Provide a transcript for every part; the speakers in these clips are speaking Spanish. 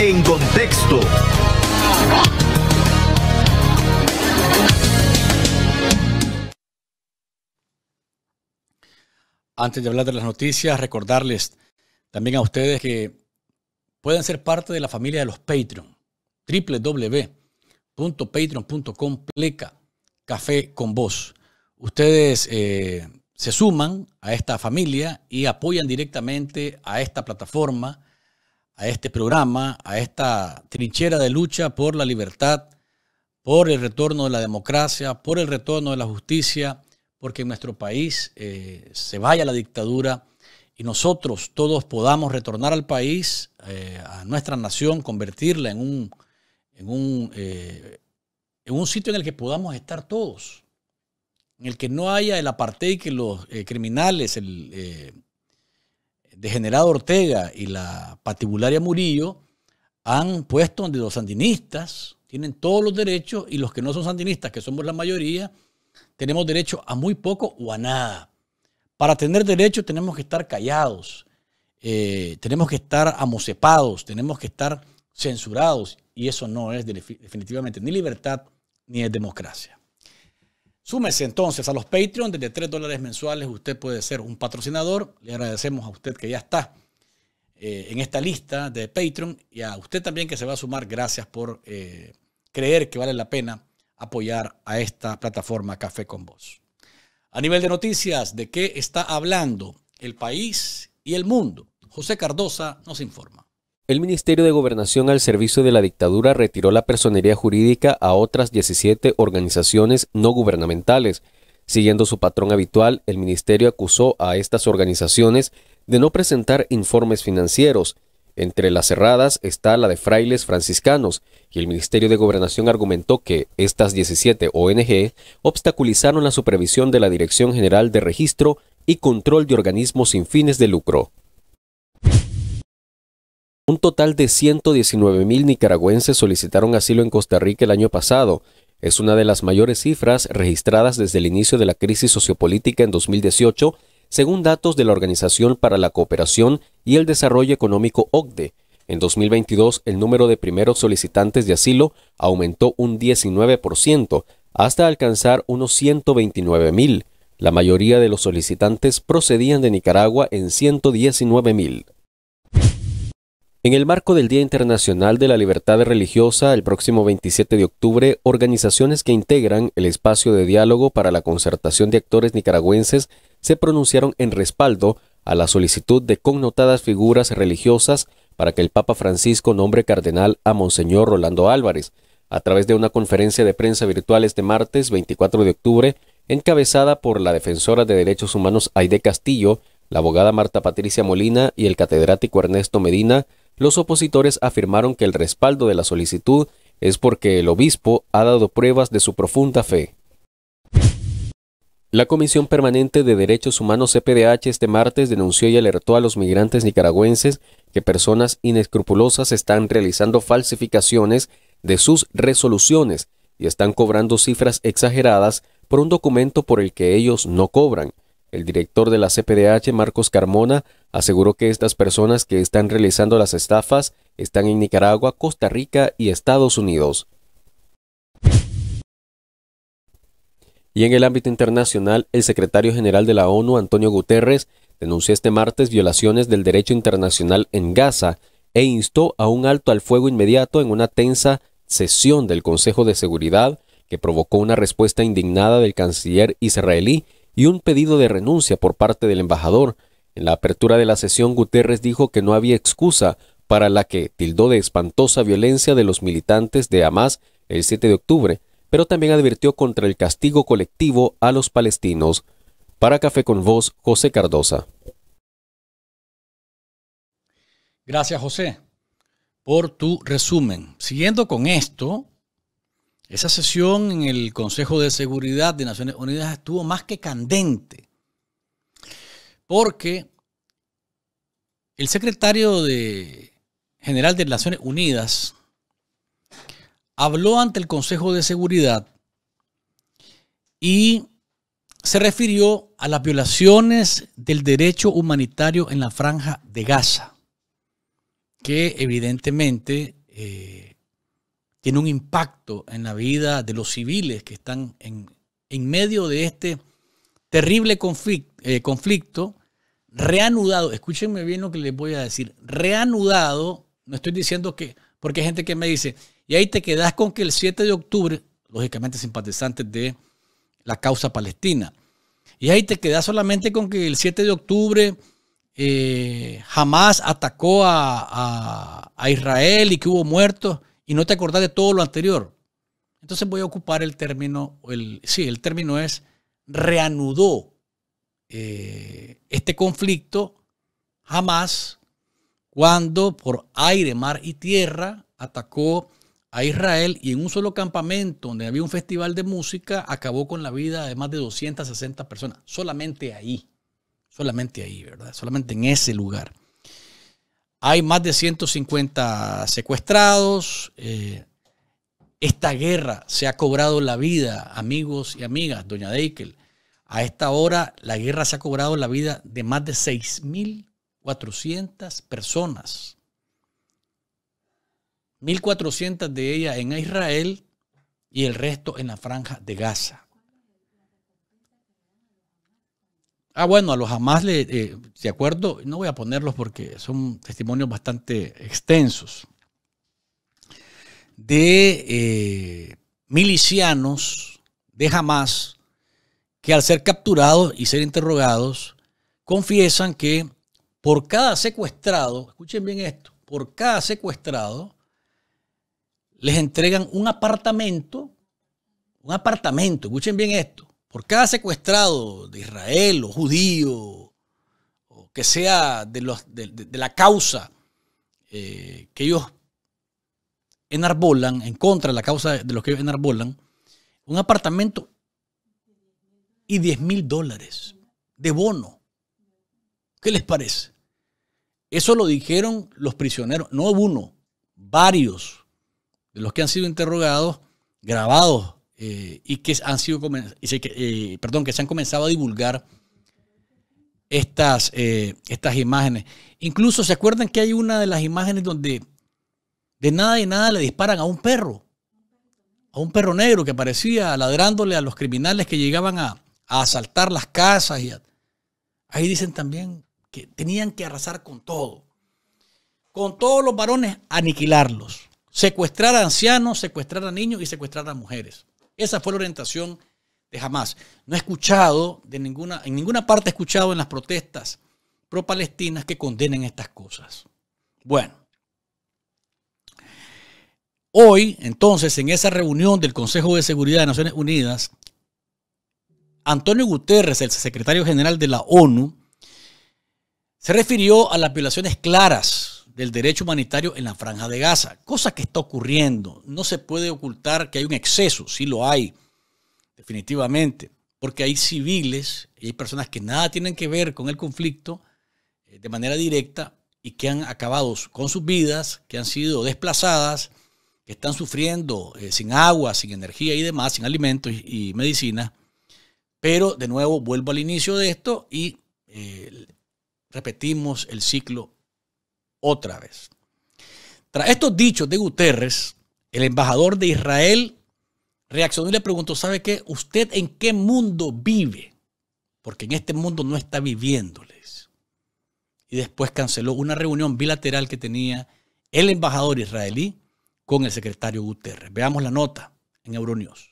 En contexto. Antes de hablar de las noticias, recordarles también a ustedes que pueden ser parte de la familia de los Patreon. www.patreon.com pleca café con voz. Ustedes eh, se suman a esta familia y apoyan directamente a esta plataforma a este programa, a esta trinchera de lucha por la libertad, por el retorno de la democracia, por el retorno de la justicia, porque en nuestro país eh, se vaya la dictadura y nosotros todos podamos retornar al país, eh, a nuestra nación, convertirla en un, en un, eh, en un sitio en el que podamos estar todos, en el que no haya el apartheid que los criminales, el, degenerado Ortega y la patibularia Murillo han puesto donde los sandinistas tienen todos los derechos y los que no son sandinistas, que somos la mayoría, tenemos derecho a muy poco o a nada. Para tener derecho tenemos que estar callados, eh, tenemos que estar amocepados, tenemos que estar censurados y eso no es definitivamente ni libertad ni es democracia. Súmese entonces a los Patreon, desde 3 dólares mensuales usted puede ser un patrocinador. Le agradecemos a usted que ya está eh, en esta lista de Patreon y a usted también que se va a sumar. Gracias por eh, creer que vale la pena apoyar a esta plataforma Café con Voz. A nivel de noticias, ¿de qué está hablando el país y el mundo? José Cardosa nos informa. El Ministerio de Gobernación al servicio de la dictadura retiró la personería jurídica a otras 17 organizaciones no gubernamentales. Siguiendo su patrón habitual, el Ministerio acusó a estas organizaciones de no presentar informes financieros. Entre las cerradas está la de frailes franciscanos, y el Ministerio de Gobernación argumentó que estas 17 ONG obstaculizaron la supervisión de la Dirección General de Registro y Control de Organismos sin fines de lucro. Un total de 119.000 nicaragüenses solicitaron asilo en Costa Rica el año pasado. Es una de las mayores cifras registradas desde el inicio de la crisis sociopolítica en 2018, según datos de la Organización para la Cooperación y el Desarrollo Económico OCDE. En 2022, el número de primeros solicitantes de asilo aumentó un 19%, hasta alcanzar unos 129.000. La mayoría de los solicitantes procedían de Nicaragua en 119.000. En el marco del Día Internacional de la Libertad Religiosa, el próximo 27 de octubre, organizaciones que integran el espacio de diálogo para la concertación de actores nicaragüenses se pronunciaron en respaldo a la solicitud de connotadas figuras religiosas para que el Papa Francisco nombre cardenal a Monseñor Rolando Álvarez, a través de una conferencia de prensa virtual este martes 24 de octubre, encabezada por la defensora de derechos humanos Aide Castillo, la abogada Marta Patricia Molina y el catedrático Ernesto Medina, los opositores afirmaron que el respaldo de la solicitud es porque el obispo ha dado pruebas de su profunda fe. La Comisión Permanente de Derechos Humanos CPDH este martes denunció y alertó a los migrantes nicaragüenses que personas inescrupulosas están realizando falsificaciones de sus resoluciones y están cobrando cifras exageradas por un documento por el que ellos no cobran, el director de la CPDH, Marcos Carmona, aseguró que estas personas que están realizando las estafas están en Nicaragua, Costa Rica y Estados Unidos. Y en el ámbito internacional, el secretario general de la ONU, Antonio Guterres, denunció este martes violaciones del derecho internacional en Gaza e instó a un alto al fuego inmediato en una tensa sesión del Consejo de Seguridad que provocó una respuesta indignada del canciller israelí y un pedido de renuncia por parte del embajador. En la apertura de la sesión, Guterres dijo que no había excusa para la que tildó de espantosa violencia de los militantes de Hamas el 7 de octubre, pero también advirtió contra el castigo colectivo a los palestinos. Para Café con Voz, José Cardosa. Gracias, José, por tu resumen. Siguiendo con esto, esa sesión en el Consejo de Seguridad de Naciones Unidas estuvo más que candente, porque el secretario de general de Naciones Unidas habló ante el Consejo de Seguridad y se refirió a las violaciones del derecho humanitario en la franja de Gaza, que evidentemente eh, tiene un impacto en la vida de los civiles que están en, medio de este terrible eh, conflicto, reanudado, escúchenme bien lo que les voy a decir, reanudado, no estoy diciendo que, porque hay gente que me dice, y ahí te quedas con que el 7 de octubre, lógicamente simpatizantes de la causa palestina, y ahí te quedas solamente con que el 7 de octubre jamás eh, atacó a Israel y que hubo muertos y no te acordás de todo lo anterior. Entonces voy a ocupar el término, el, sí, el término es reanudó eh, este conflicto jamás cuando por aire, mar y tierra atacó a Israel y en un solo campamento donde había un festival de música acabó con la vida de más de 260 personas. Solamente ahí, solamente ahí, ¿verdad? Solamente en ese lugar. Hay más de 150 secuestrados. Eh, esta guerra se ha cobrado la vida, amigos y amigas, doña Deikel. A esta hora la guerra se ha cobrado la vida de más de 6.400 personas. 1.400 de ellas en Israel y el resto en la franja de Gaza. Ah, bueno, a los jamás le, eh, de acuerdo, no voy a ponerlos porque son testimonios bastante extensos, de eh, milicianos de jamás que al ser capturados y ser interrogados, confiesan que por cada secuestrado, escuchen bien esto, por cada secuestrado, les entregan un apartamento, un apartamento, escuchen bien esto, por cada secuestrado de Israel o judío, o que sea de, la causa eh, que ellos enarbolan, en contra de la causa de los que ellos enarbolan, un apartamento y 10 mil dólares de bono. ¿Qué les parece? Eso lo dijeron los prisioneros, no uno, varios de los que han sido interrogados, grabados eh, y que han sido, eh, perdón, que se han comenzado a divulgar estas, eh, estas imágenes. Incluso se acuerdan que hay una de las imágenes donde de nada y nada le disparan a un perro, a un perro negro que parecía ladrándole a los criminales que llegaban a, asaltar las casas. Y ahí dicen también que tenían que arrasar con todo, con todos los varones aniquilarlos, secuestrar a ancianos, secuestrar a niños y secuestrar a mujeres. Esa fue la orientación de jamás. No he escuchado de ninguna, en ninguna parte he escuchado en las protestas pro-palestinas que condenen estas cosas. Bueno, hoy entonces en esa reunión del Consejo de Seguridad de Naciones Unidas, Antonio Guterres, el secretario general de la ONU, se refirió a las violaciones claras del derecho humanitario en la franja de Gaza, cosa que está ocurriendo. No se puede ocultar que hay un exceso, sí lo hay, definitivamente, porque hay civiles y hay personas que nada tienen que ver con el conflicto eh, de manera directa y que han acabado con sus vidas, que han sido desplazadas, que están sufriendo eh, sin agua, sin energía y demás, sin alimentos y, medicinas. medicina. Pero de nuevo vuelvo al inicio de esto y eh, repetimos el ciclo otra vez. Tras estos dichos de Guterres, el embajador de Israel reaccionó y le preguntó, ¿sabe qué? ¿Usted en qué mundo vive? Porque en este mundo no está viviéndoles. Y después canceló una reunión bilateral que tenía el embajador israelí con el secretario Guterres. Veamos la nota en Euronews.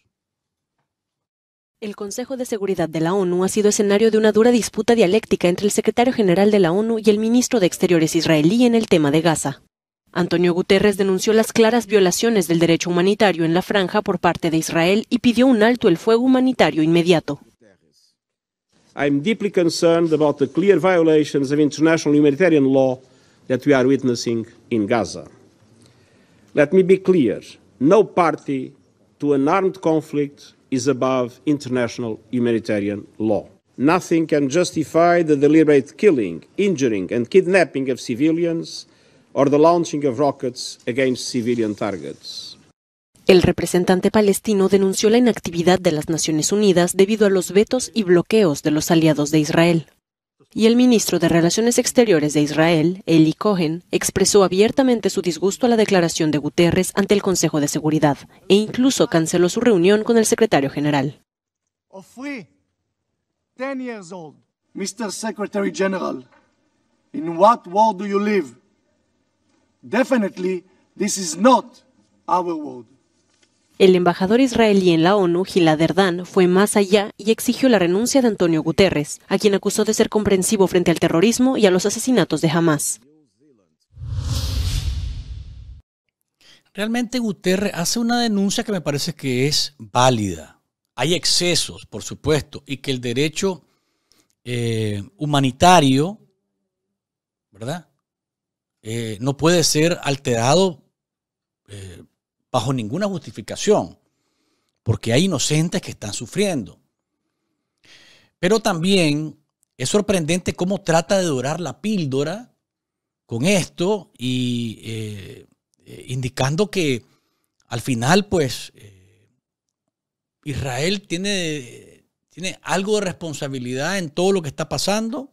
El Consejo de Seguridad de la ONU ha sido escenario de una dura disputa dialéctica entre el secretario general de la ONU y el ministro de Exteriores israelí en el tema de Gaza. Antonio Guterres denunció las claras violaciones del derecho humanitario en la franja por parte de Israel y pidió un alto el fuego humanitario inmediato. I'm deeply concerned about the clear violations of international humanitarian law that we are Gaza. Let me be clear, no party to an armed conflict is above international humanitarian law. Nothing can justify the deliberate killing, injuring, and kidnapping of civilians or the launching of rockets against civilian targets. El representante palestino denunció la inactividad de las Naciones Unidas debido a los vetos y bloqueos de los aliados de Israel y el ministro de Relaciones Exteriores de Israel, Eli Cohen, expresó abiertamente su disgusto a la declaración de Guterres ante el Consejo de Seguridad e incluso canceló su reunión con el secretario general. Definitely, this is not our world. El embajador israelí en la ONU, Gilad Erdan, fue más allá y exigió la renuncia de Antonio Guterres, a quien acusó de ser comprensivo frente al terrorismo y a los asesinatos de Hamas. Realmente Guterres hace una denuncia que me parece que es válida. Hay excesos, por supuesto, y que el derecho eh, humanitario, ¿verdad? Eh, no puede ser alterado eh, bajo ninguna justificación, porque hay inocentes que están sufriendo. Pero también es sorprendente cómo trata de dorar la píldora con esto y eh, eh, indicando que al final, pues, eh, Israel tiene, tiene algo de responsabilidad en todo lo que está pasando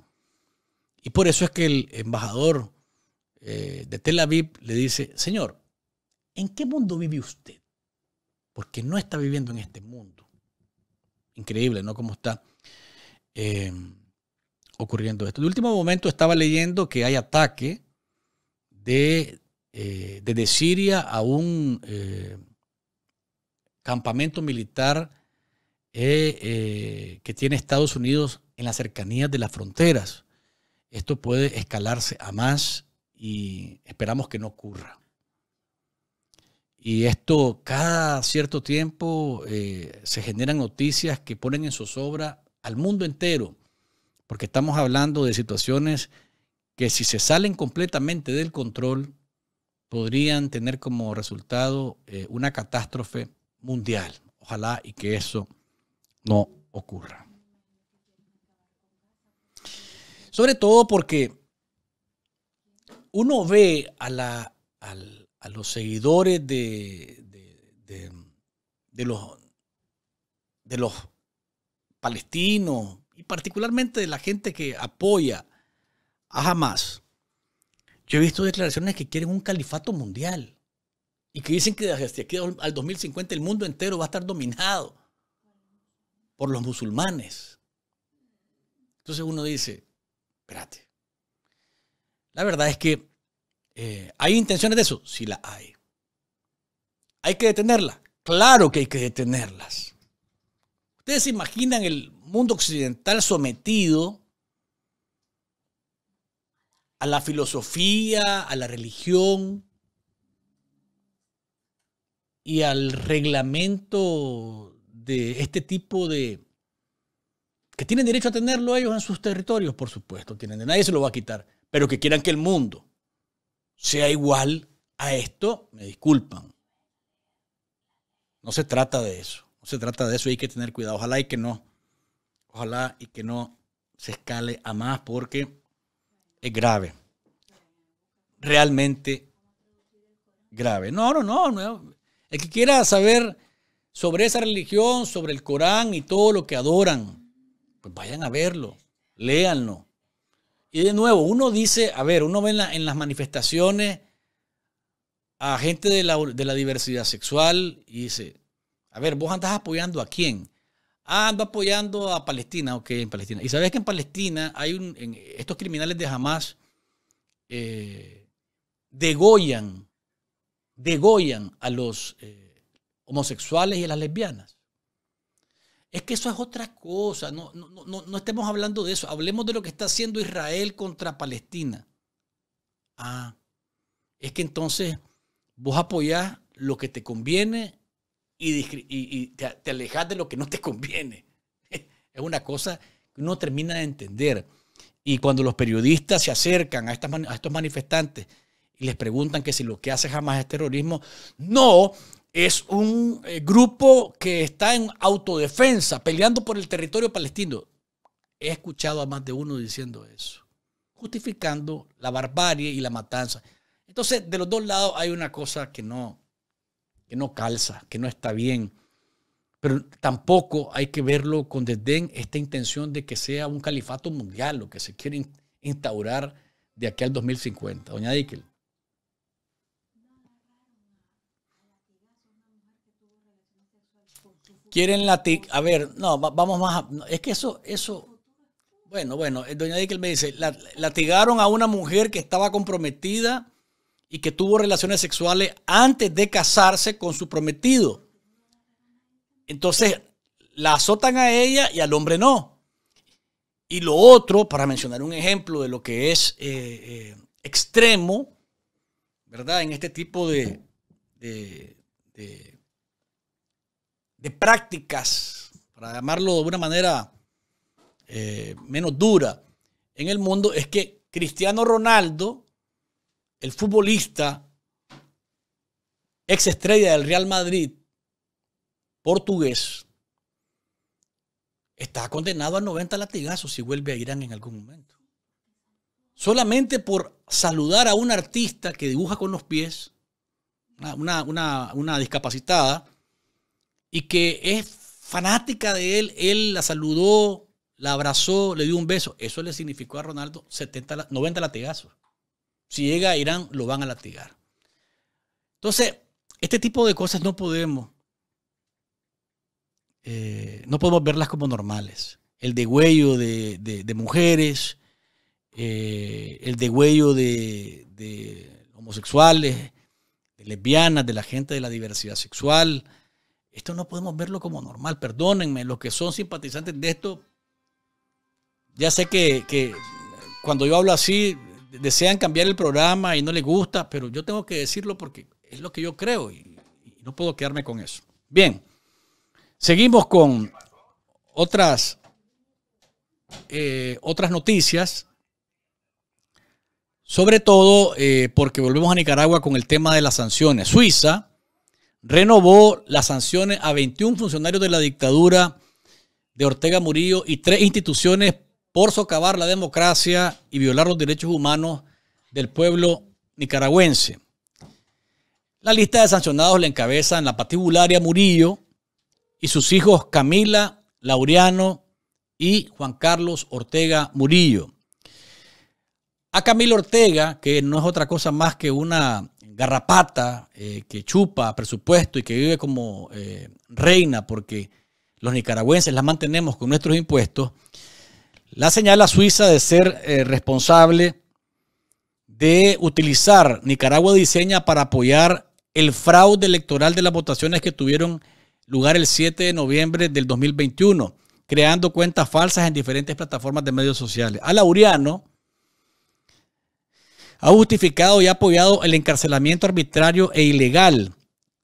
y por eso es que el embajador de Tel Aviv le dice, Señor, ¿En qué mundo vive usted? Porque no está viviendo en este mundo. Increíble, ¿no? Cómo está eh, ocurriendo esto. De último momento estaba leyendo que hay ataque de, desde eh, Siria a un eh, campamento militar que tiene Estados Unidos en las cercanías de las fronteras. Esto puede escalarse a más y esperamos que no ocurra. Y esto, cada cierto tiempo eh, se generan noticias que ponen en zozobra al mundo entero, porque estamos hablando de situaciones que si se salen completamente del control, podrían tener como resultado eh, una catástrofe mundial. Ojalá y que eso no ocurra. Sobre todo porque uno ve a la, a los seguidores de, los, de los palestinos y particularmente de la gente que apoya a Hamas, yo he visto declaraciones que quieren un califato mundial y que dicen que desde aquí al 2050 el mundo entero va a estar dominado por los musulmanes. Entonces uno dice, espérate, la verdad es que eh, ¿Hay intenciones de eso? Sí la hay. ¿Hay que detenerla? Claro que hay que detenerlas. Ustedes se imaginan el mundo occidental sometido a la filosofía, a la religión y al reglamento de este tipo de... que tienen derecho a tenerlo ellos en sus territorios, por supuesto, tienen, nadie se lo va a quitar, pero que quieran que el mundo sea igual a esto, me disculpan. No se trata de eso. No se trata de eso. Hay que tener cuidado. Ojalá y que no. Ojalá y que no se escale a más porque es grave. Realmente grave. No, no, no. no. El que quiera saber sobre esa religión, sobre el Corán y todo lo que adoran, pues vayan a verlo, léanlo. Y de nuevo, uno dice, a ver, uno ve en, las manifestaciones a gente de la, diversidad sexual y dice, a ver, vos andás apoyando a quién? Ah, ando apoyando a Palestina, ok, en Palestina. Y sabes que en Palestina hay estos criminales de Hamas eh, degollan, a los eh, homosexuales y a las lesbianas. Es que eso es otra cosa, no, no, estemos hablando de eso, hablemos de lo que está haciendo Israel contra Palestina. Ah, es que entonces vos apoyás lo que te conviene y, te, alejas de lo que no te conviene. Es una cosa que uno termina de entender. Y cuando los periodistas se acercan a, a estos manifestantes y les preguntan que si lo que hace jamás es terrorismo, no, es un eh, grupo que está en autodefensa, peleando por el territorio palestino. He escuchado a más de uno diciendo eso, justificando la barbarie y la matanza. Entonces, de los dos lados hay una cosa que no, que no calza, que no está bien. Pero tampoco hay que verlo con desdén esta intención de que sea un califato mundial lo que se quiere instaurar de aquí al 2050. Doña Dickel. Quieren latigar, A ver, no, vamos más. A, es que eso, eso. Bueno, bueno, eh, doña Dickel me dice, latigaron a una mujer que estaba comprometida y que tuvo relaciones sexuales antes de casarse con su prometido. Entonces, la azotan a ella y al hombre no. Y lo otro, para mencionar un ejemplo de lo que es eh, eh, extremo, ¿verdad? En este tipo de de prácticas, para llamarlo de una manera eh, menos dura, en el mundo es que Cristiano Ronaldo, el futbolista, ex estrella del Real Madrid, portugués, está condenado a 90 latigazos si vuelve a Irán en algún momento. Solamente por saludar a un artista que dibuja con los pies, una, una discapacitada, y que es fanática de él, él la saludó, la abrazó, le dio un beso. Eso le significó a Ronaldo 70, 90 latigazos. Si llega a Irán, lo van a latigar. Entonces, este tipo de cosas no podemos, eh, no podemos verlas como normales. El degüello de, de mujeres, eh, el degüello de, de homosexuales, de lesbianas, de la gente de la diversidad sexual, esto no podemos verlo como normal. Perdónenme, los que son simpatizantes de esto, ya sé que, cuando yo hablo así, desean cambiar el programa y no les gusta, pero yo tengo que decirlo porque es lo que yo creo y, no puedo quedarme con eso. Bien, seguimos con otras, eh, otras noticias. Sobre todo eh, porque volvemos a Nicaragua con el tema de las sanciones. Suiza renovó las sanciones a 21 funcionarios de la dictadura de Ortega Murillo y tres instituciones por socavar la democracia y violar los derechos humanos del pueblo nicaragüense. La lista de sancionados le encabezan la patibularia Murillo y sus hijos Camila, Laureano y Juan Carlos Ortega Murillo. A Camila Ortega, que no es otra cosa más que una garrapata eh, que chupa presupuesto y que vive como eh, reina porque los nicaragüenses la mantenemos con nuestros impuestos, la señala Suiza de ser eh, responsable de utilizar Nicaragua Diseña para apoyar el fraude electoral de las votaciones que tuvieron lugar el 7 de noviembre del 2021, creando cuentas falsas en diferentes plataformas de medios sociales. A lauriano ha justificado y ha apoyado el encarcelamiento arbitrario e ilegal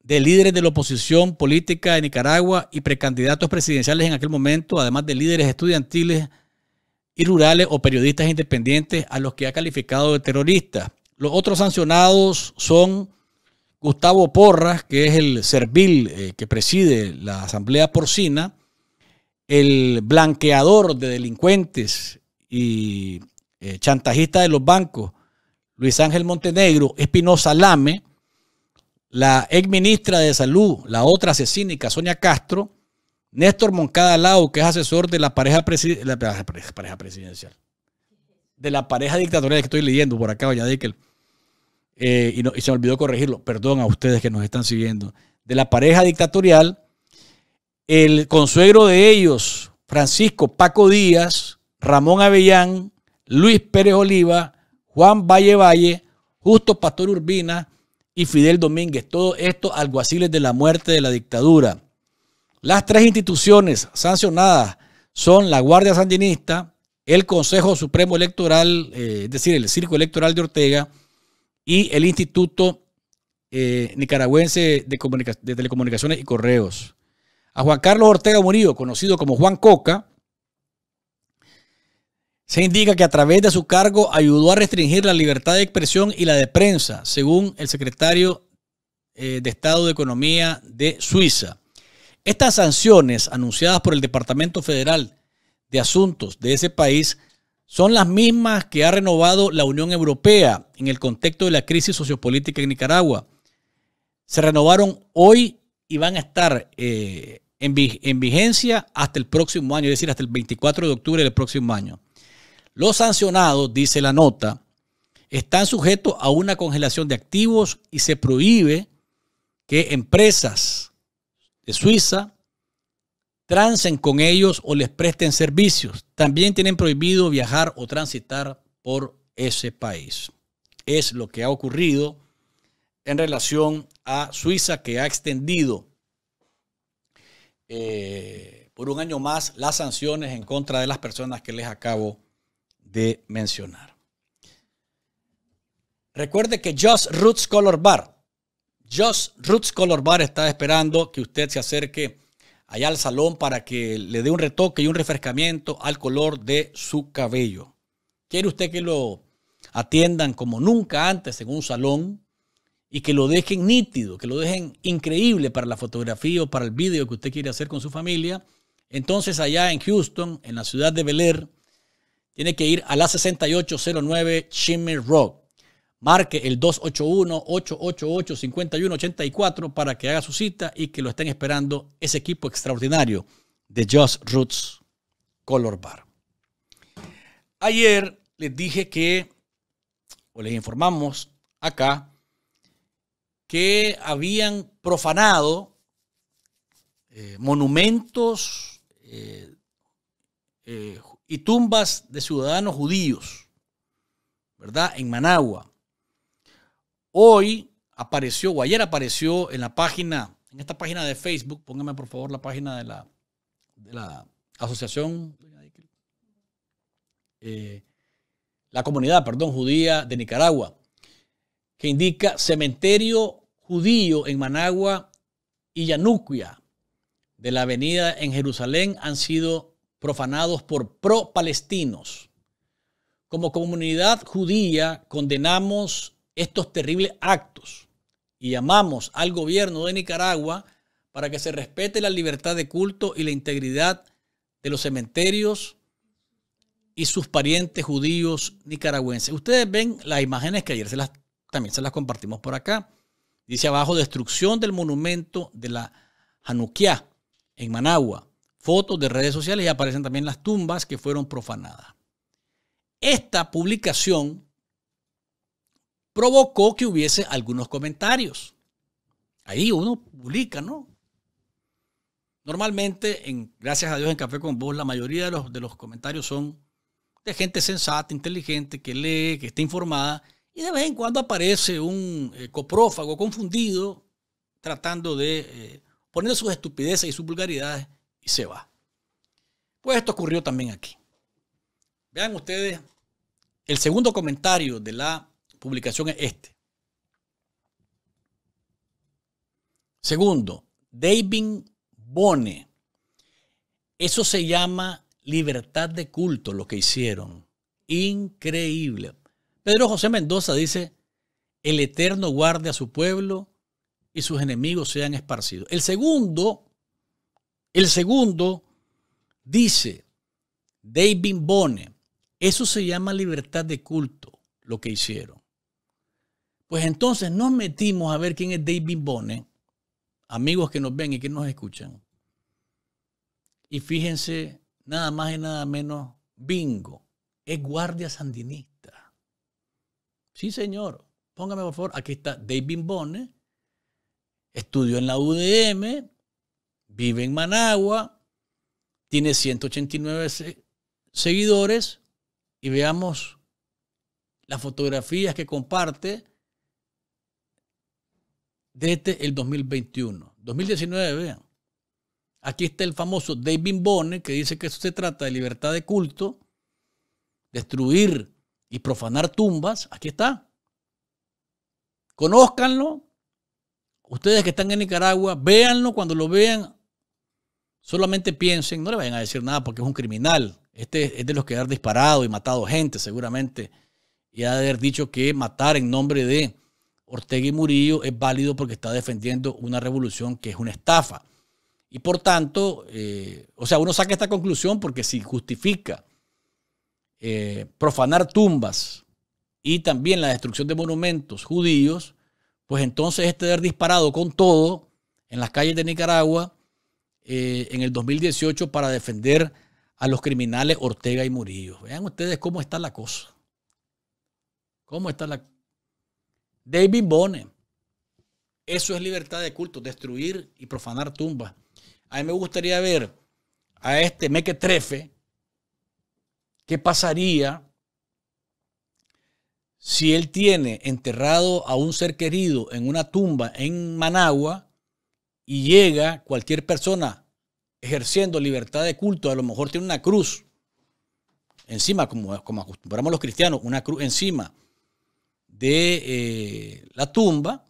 de líderes de la oposición política de Nicaragua y precandidatos presidenciales en aquel momento, además de líderes estudiantiles y rurales o periodistas independientes a los que ha calificado de terroristas. Los otros sancionados son Gustavo Porras, que es el servil eh, que preside la Asamblea Porcina, el blanqueador de delincuentes y eh, chantajista de los bancos, Luis Ángel Montenegro, Espinosa Lame, la ex ministra de Salud, la otra asesínica, Sonia Castro, Néstor Moncada Lau, que es asesor de la pareja, pareja, presidencial, de la pareja dictatorial que estoy leyendo por acá, ya eh, y, y se me olvidó corregirlo, perdón a ustedes que nos están siguiendo, de la pareja dictatorial, el consuegro de ellos, Francisco Paco Díaz, Ramón Avellán, Luis Pérez Oliva, Juan Valle Valle, Justo Pastor Urbina y Fidel Domínguez. Todos estos alguaciles de la muerte de la dictadura. Las tres instituciones sancionadas son la Guardia Sandinista, el Consejo Supremo Electoral, eh, es decir, el Circo Electoral de Ortega y el Instituto eh, Nicaragüense de, de Telecomunicaciones y Correos. A Juan Carlos Ortega Murillo, conocido como Juan Coca, se indica que a través de su cargo ayudó a restringir la libertad de expresión y la de prensa, según el secretario eh, de Estado de Economía de Suiza. Estas sanciones anunciadas por el Departamento Federal de Asuntos de ese país son las mismas que ha renovado la Unión Europea en el contexto de la crisis sociopolítica en Nicaragua. Se renovaron hoy y van a estar eh, en vigencia hasta el próximo año, es decir, hasta el 24 de octubre del próximo año. Los sancionados, dice la nota, están sujetos a una congelación de activos y se prohíbe que empresas de Suiza trancen con ellos o les presten servicios. También tienen prohibido viajar o transitar por ese país. Es lo que ha ocurrido en relación a Suiza que ha extendido eh, por un año más las sanciones en contra de las personas que les acabo de mencionar. Recuerde que Just Roots Color Bar, Just Roots Color Bar está esperando que usted se acerque allá al salón para que le dé un retoque y un refrescamiento al color de su cabello. ¿Quiere usted que lo atiendan como nunca antes en un salón y que lo dejen nítido, que lo dejen increíble para la fotografía o para el video que usted quiere hacer con su familia? Entonces allá en Houston, en la ciudad de Bel Air, tiene que ir a la 6809 Shimmer Road. Marque el 281-888-5184 para que haga su cita y que lo estén esperando ese equipo extraordinario de Just Roots Color Bar. Ayer les dije que, o les informamos acá, que habían profanado eh, monumentos eh, eh y tumbas de ciudadanos judíos, ¿verdad? En Managua. Hoy apareció, o ayer apareció en la página, en esta página de Facebook, póngame por favor la página de la, la asociación, eh, la comunidad, perdón, judía de Nicaragua, que indica cementerio judío en Managua y Yanuquia de la avenida en Jerusalén han sido profanados por pro-palestinos. Como comunidad judía condenamos estos terribles actos y llamamos al gobierno de Nicaragua para que se respete la libertad de culto y la integridad de los cementerios y sus parientes judíos nicaragüenses. Ustedes ven las imágenes que ayer se las, también se las compartimos por acá. Dice abajo destrucción del monumento de la Januquia en Managua fotos de redes sociales y aparecen también las tumbas que fueron profanadas. Esta publicación provocó que hubiese algunos comentarios. Ahí uno publica, ¿no? Normalmente, en, gracias a Dios en Café con Vos, la mayoría de los, de los comentarios son de gente sensata, inteligente, que lee, que está informada, y de vez en cuando aparece un eh, coprófago confundido tratando de, eh, poner sus estupideces y sus vulgaridades se va. Pues esto ocurrió también aquí. Vean ustedes, el segundo comentario de la publicación es este. Segundo, David Bone. Eso se llama libertad de culto, lo que hicieron. Increíble. Pedro José Mendoza dice, el Eterno guarde a su pueblo y sus enemigos sean esparcidos. El segundo el segundo dice David Bimbone, eso se llama libertad de culto, lo que hicieron. Pues entonces nos metimos a ver quién es David Bone, amigos que nos ven y que nos escuchan. Y fíjense, nada más y nada menos, bingo, es guardia sandinista. Sí, señor, póngame por favor, aquí está David Bimbone, estudió en la UDM, vive en Managua, tiene 189 seguidores y veamos las fotografías que comparte desde el 2021. 2019, vean. Aquí está el famoso David bone que dice que eso se trata de libertad de culto, destruir y profanar tumbas. Aquí está. Conózcanlo. Ustedes que están en Nicaragua, véanlo cuando lo vean. Solamente piensen, no le vayan a decir nada porque es un criminal. Este es de los que ha disparado y matado gente, seguramente. Y ha de haber dicho que matar en nombre de Ortega y Murillo es válido porque está defendiendo una revolución que es una estafa. Y por tanto, eh, o sea, uno saca esta conclusión porque si justifica eh, profanar tumbas y también la destrucción de monumentos judíos, pues entonces este haber disparado con todo en las calles de Nicaragua eh, en el 2018 para defender a los criminales Ortega y Murillo. Vean ustedes cómo está la cosa. ¿Cómo está la... David Bone. Eso es libertad de culto, destruir y profanar tumbas. A mí me gustaría ver a este mequetrefe qué pasaría si él tiene enterrado a un ser querido en una tumba en Managua y llega cualquier persona ejerciendo libertad de culto, a lo mejor tiene una cruz encima, como, como acostumbramos los cristianos, una cruz encima de eh, la tumba,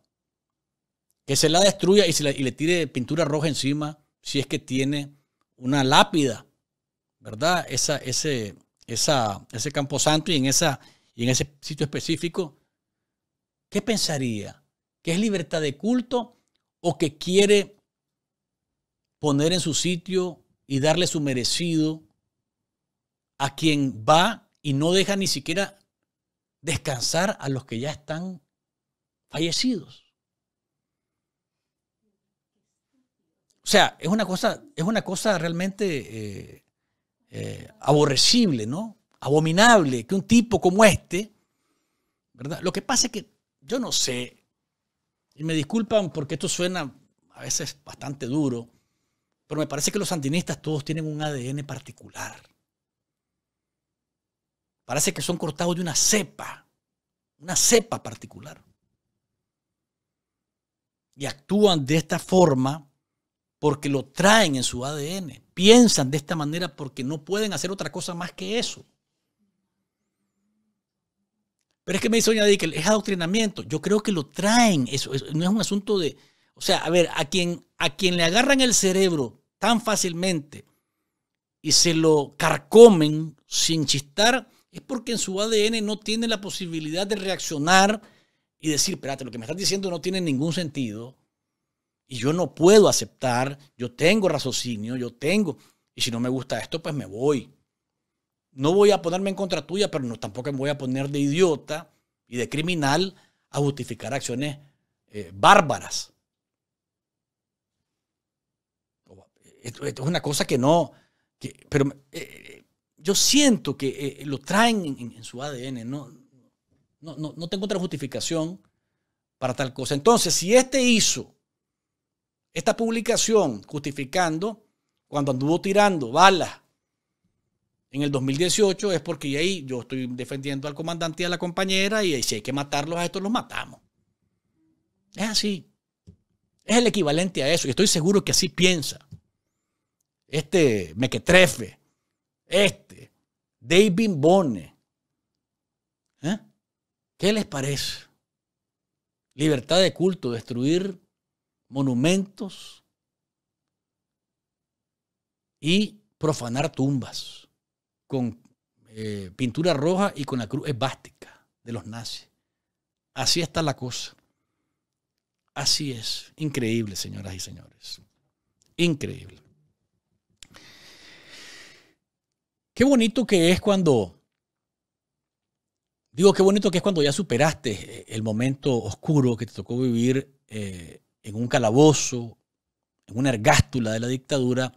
que se la destruya y, le tire pintura roja encima si es que tiene una lápida, ¿verdad? Esa, ese, esa, ese camposanto y en, esa, y en ese sitio específico, ¿qué pensaría? ¿Qué es libertad de culto o que quiere poner en su sitio y darle su merecido a quien va y no deja ni siquiera descansar a los que ya están fallecidos. O sea, es una cosa, es una cosa realmente eh, eh, aborrecible, ¿no? Abominable que un tipo como este, ¿verdad? Lo que pasa es que yo no sé y me disculpan porque esto suena a veces bastante duro, pero me parece que los sandinistas todos tienen un ADN particular. Parece que son cortados de una cepa, una cepa particular. Y actúan de esta forma porque lo traen en su ADN. Piensan de esta manera porque no pueden hacer otra cosa más que eso. Pero es que me dice Doña que es adoctrinamiento. Yo creo que lo traen. Eso, no es un asunto de. O sea, a ver, a quien, a quien le agarran el cerebro tan fácilmente y se lo carcomen sin chistar, es porque en su ADN no tiene la posibilidad de reaccionar y decir, espérate, lo que me estás diciendo no tiene ningún sentido y yo no puedo aceptar, yo tengo raciocinio, yo tengo, y si no me gusta esto, pues me voy no voy a ponerme en contra tuya, pero no, tampoco me voy a poner de idiota y de criminal a justificar acciones eh, bárbaras. Esto, es una cosa que no, pero eh, eh, yo siento que lo traen en, su ADN, no, no tengo otra justificación para tal cosa. Entonces, si este hizo esta publicación justificando cuando anduvo tirando balas en el 2018 es porque ahí yo estoy defendiendo al comandante y a la compañera y si hay que matarlos a estos los matamos. Es así. Es el equivalente a eso. Y estoy seguro que así piensa. Este Mequetrefe, este, David Bone. ¿Eh? ¿Qué les parece? Libertad de culto, destruir monumentos y profanar tumbas con eh, pintura roja y con la cruz esvástica de los nazis. Así está la cosa. Así es. Increíble, señoras y señores. Increíble. Qué bonito que es cuando, digo, qué bonito que es cuando ya superaste eh, el momento oscuro que te tocó vivir eh, en un calabozo, en una ergástula de la dictadura,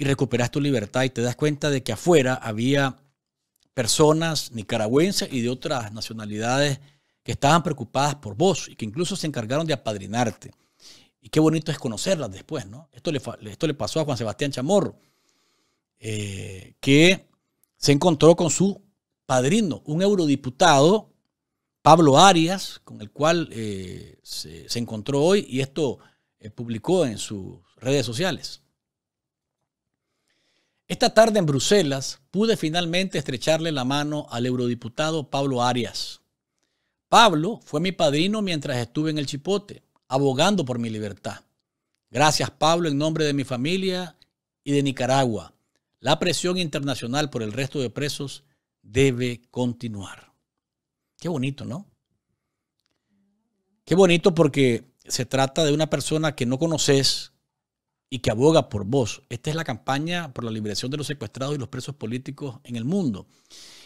y recuperas tu libertad y te das cuenta de que afuera había personas nicaragüenses y de otras nacionalidades que estaban preocupadas por vos y que incluso se encargaron de apadrinarte. Y qué bonito es conocerlas después, ¿no? Esto le, esto le pasó a Juan Sebastián Chamorro, eh, que se encontró con su padrino, un eurodiputado, Pablo Arias, con el cual eh, se, encontró hoy y esto eh, publicó en sus redes sociales. Esta tarde en Bruselas pude finalmente estrecharle la mano al eurodiputado Pablo Arias. Pablo fue mi padrino mientras estuve en el Chipote, abogando por mi libertad. Gracias Pablo en nombre de mi familia y de Nicaragua. La presión internacional por el resto de presos debe continuar. Qué bonito, ¿no? Qué bonito porque se trata de una persona que no conoces, y que aboga por vos. Esta es la campaña por la liberación de los secuestrados y los presos políticos en el mundo.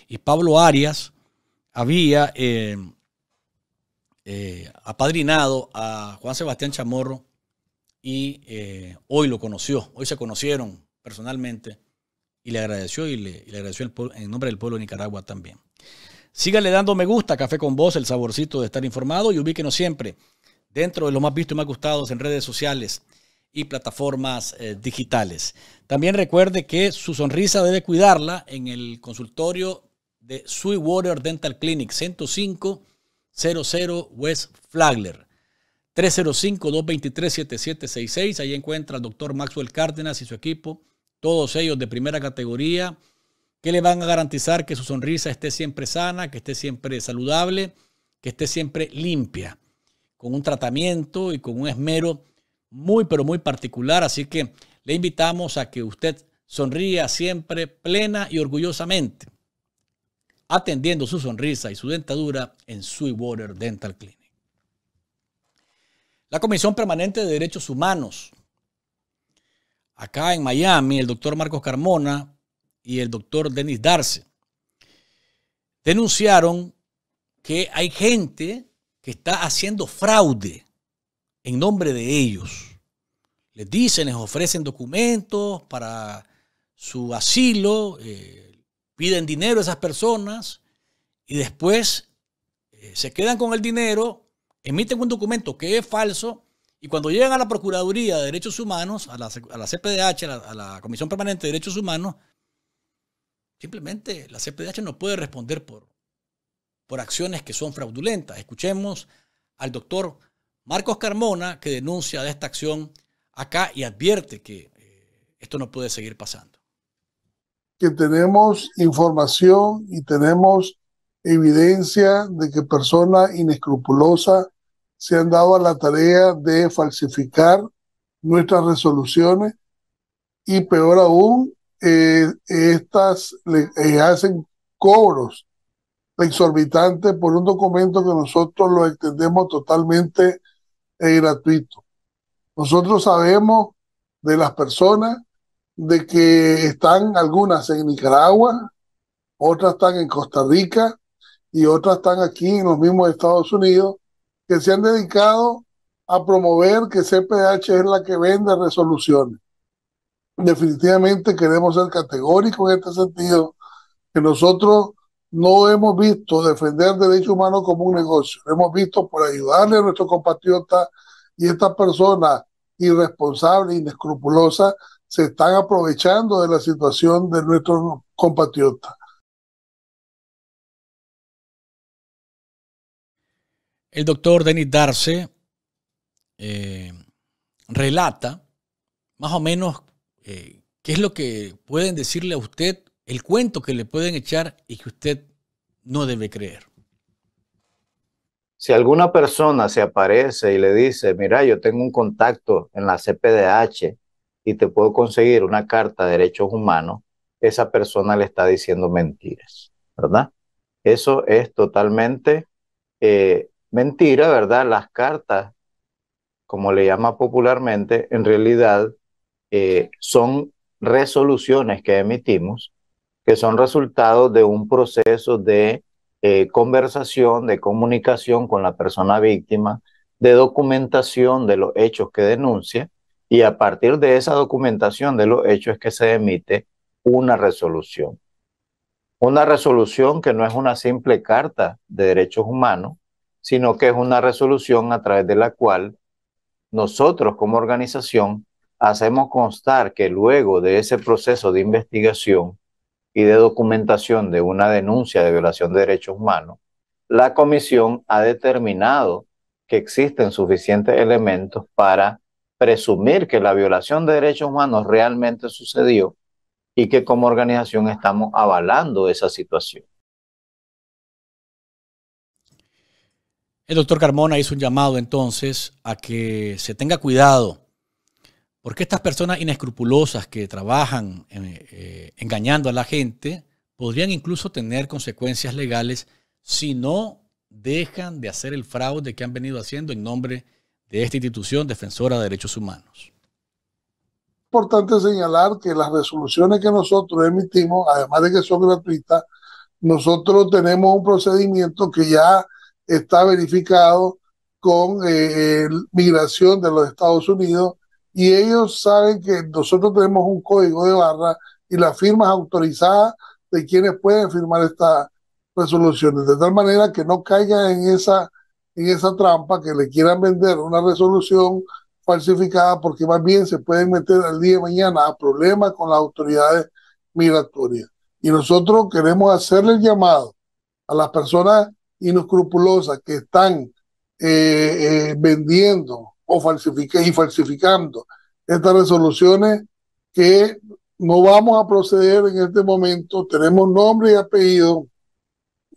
Y Pablo Arias había eh, eh, apadrinado a Juan Sebastián Chamorro y eh, hoy lo conoció, hoy se conocieron personalmente y le agradeció y le, agradeció en nombre del pueblo de Nicaragua también. Síganle dando me gusta, Café con Vos, el saborcito de estar informado y ubíquenos siempre dentro de lo más visto y más gustados en redes sociales y plataformas eh, digitales. También recuerde que su sonrisa debe cuidarla en el consultorio de Sweetwater Dental Clinic 105 00 West Flagler. 305-223-7766. Ahí encuentra al doctor Maxwell Cárdenas y su equipo, todos ellos de primera categoría, que le van a garantizar que su sonrisa esté siempre sana, que esté siempre saludable, que esté siempre limpia, con un tratamiento y con un esmero muy, pero muy particular. Así que le invitamos a que usted sonría siempre plena y orgullosamente, atendiendo su sonrisa y su dentadura en Sweetwater Dental Clinic. La Comisión Permanente de Derechos Humanos, acá en Miami, el doctor Marcos Carmona y el doctor Denis Darce, denunciaron que hay gente que está haciendo fraude en nombre de ellos. Les dicen, les ofrecen documentos para su asilo, eh, piden dinero a esas personas y después eh, se quedan con el dinero, emiten un documento que es falso y cuando llegan a la Procuraduría de Derechos Humanos, a la, CPDH, a la, Comisión Permanente de Derechos Humanos, simplemente la CPDH no puede responder por, por acciones que son fraudulentas. Escuchemos al doctor Marcos Carmona, que denuncia de esta acción acá y advierte que eh, esto no puede seguir pasando. Que tenemos información y tenemos evidencia de que personas inescrupulosas se han dado a la tarea de falsificar nuestras resoluciones y peor aún, eh, estas le eh, hacen cobros exorbitantes por un documento que nosotros lo entendemos totalmente es gratuito. Nosotros sabemos de las personas de que están algunas en Nicaragua, otras están en Costa Rica y otras están aquí en los mismos Estados Unidos, que se han dedicado a promover que CPH es la que vende resoluciones. Definitivamente queremos ser categóricos en este sentido, que nosotros no hemos visto defender derechos humanos como un negocio, hemos visto por ayudarle a nuestro compatriota y estas personas irresponsables, inescrupulosas, se están aprovechando de la situación de nuestros compatriotas. El doctor Denis Darce eh, relata más o menos eh, qué es lo que pueden decirle a usted el cuento que le pueden echar y que usted no debe creer. Si alguna persona se aparece y le dice, mira, yo tengo un contacto en la CPDH y te puedo conseguir una carta de derechos humanos, esa persona le está diciendo mentiras, ¿verdad? Eso es totalmente eh, mentira, ¿verdad? Las cartas, como le llama popularmente, en realidad eh, son resoluciones que emitimos que son resultados de un proceso de eh, conversación, de comunicación con la persona víctima, de documentación de los hechos que denuncia y a partir de esa documentación de los hechos es que se emite una resolución. Una resolución que no es una simple carta de derechos humanos, sino que es una resolución a través de la cual nosotros como organización hacemos constar que luego de ese proceso de investigación y de documentación de una denuncia de violación de derechos humanos, la comisión ha determinado que existen suficientes elementos para presumir que la violación de derechos humanos realmente sucedió y que como organización estamos avalando esa situación. El doctor Carmona hizo un llamado entonces a que se tenga cuidado porque estas personas inescrupulosas que trabajan eh, eh, engañando a la gente podrían incluso tener consecuencias legales si no dejan de hacer el fraude que han venido haciendo en nombre de esta institución defensora de derechos humanos. Es importante señalar que las resoluciones que nosotros emitimos, además de que son gratuitas, nosotros tenemos un procedimiento que ya está verificado con eh, migración de los Estados Unidos y ellos saben que nosotros tenemos un código de barra y las firmas autorizadas de quienes pueden firmar estas resoluciones, de tal manera que no caigan en esa, en esa trampa que le quieran vender una resolución falsificada, porque más bien se pueden meter al día de mañana a problemas con las autoridades migratorias. Y nosotros queremos hacerle el llamado a las personas inescrupulosas que están eh, eh, vendiendo o falsifique, y falsificando estas resoluciones que no vamos a proceder en este momento, tenemos nombre y apellido,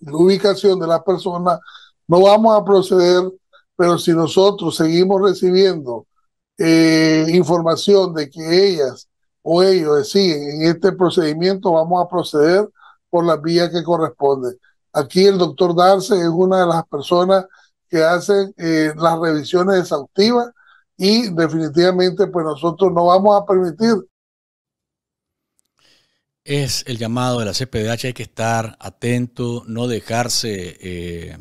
ubicación de las personas, no vamos a proceder, pero si nosotros seguimos recibiendo eh, información de que ellas o ellos siguen en este procedimiento, vamos a proceder por la vía que corresponde Aquí el doctor Darce es una de las personas que hacen eh, las revisiones exhaustivas y definitivamente pues nosotros no vamos a permitir. Es el llamado de la CPDH, hay que estar atento, no dejarse eh,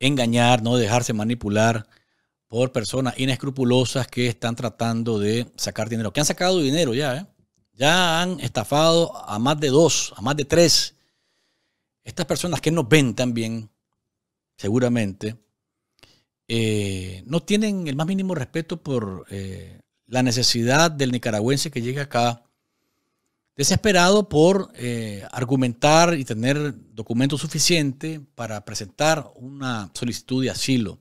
engañar, no dejarse manipular por personas inescrupulosas que están tratando de sacar dinero, que han sacado dinero ya, ¿eh? ya han estafado a más de dos, a más de tres. Estas personas que nos ven también seguramente, eh, no tienen el más mínimo respeto por eh, la necesidad del nicaragüense que llegue acá, desesperado por eh, argumentar y tener documentos suficiente para presentar una solicitud de asilo.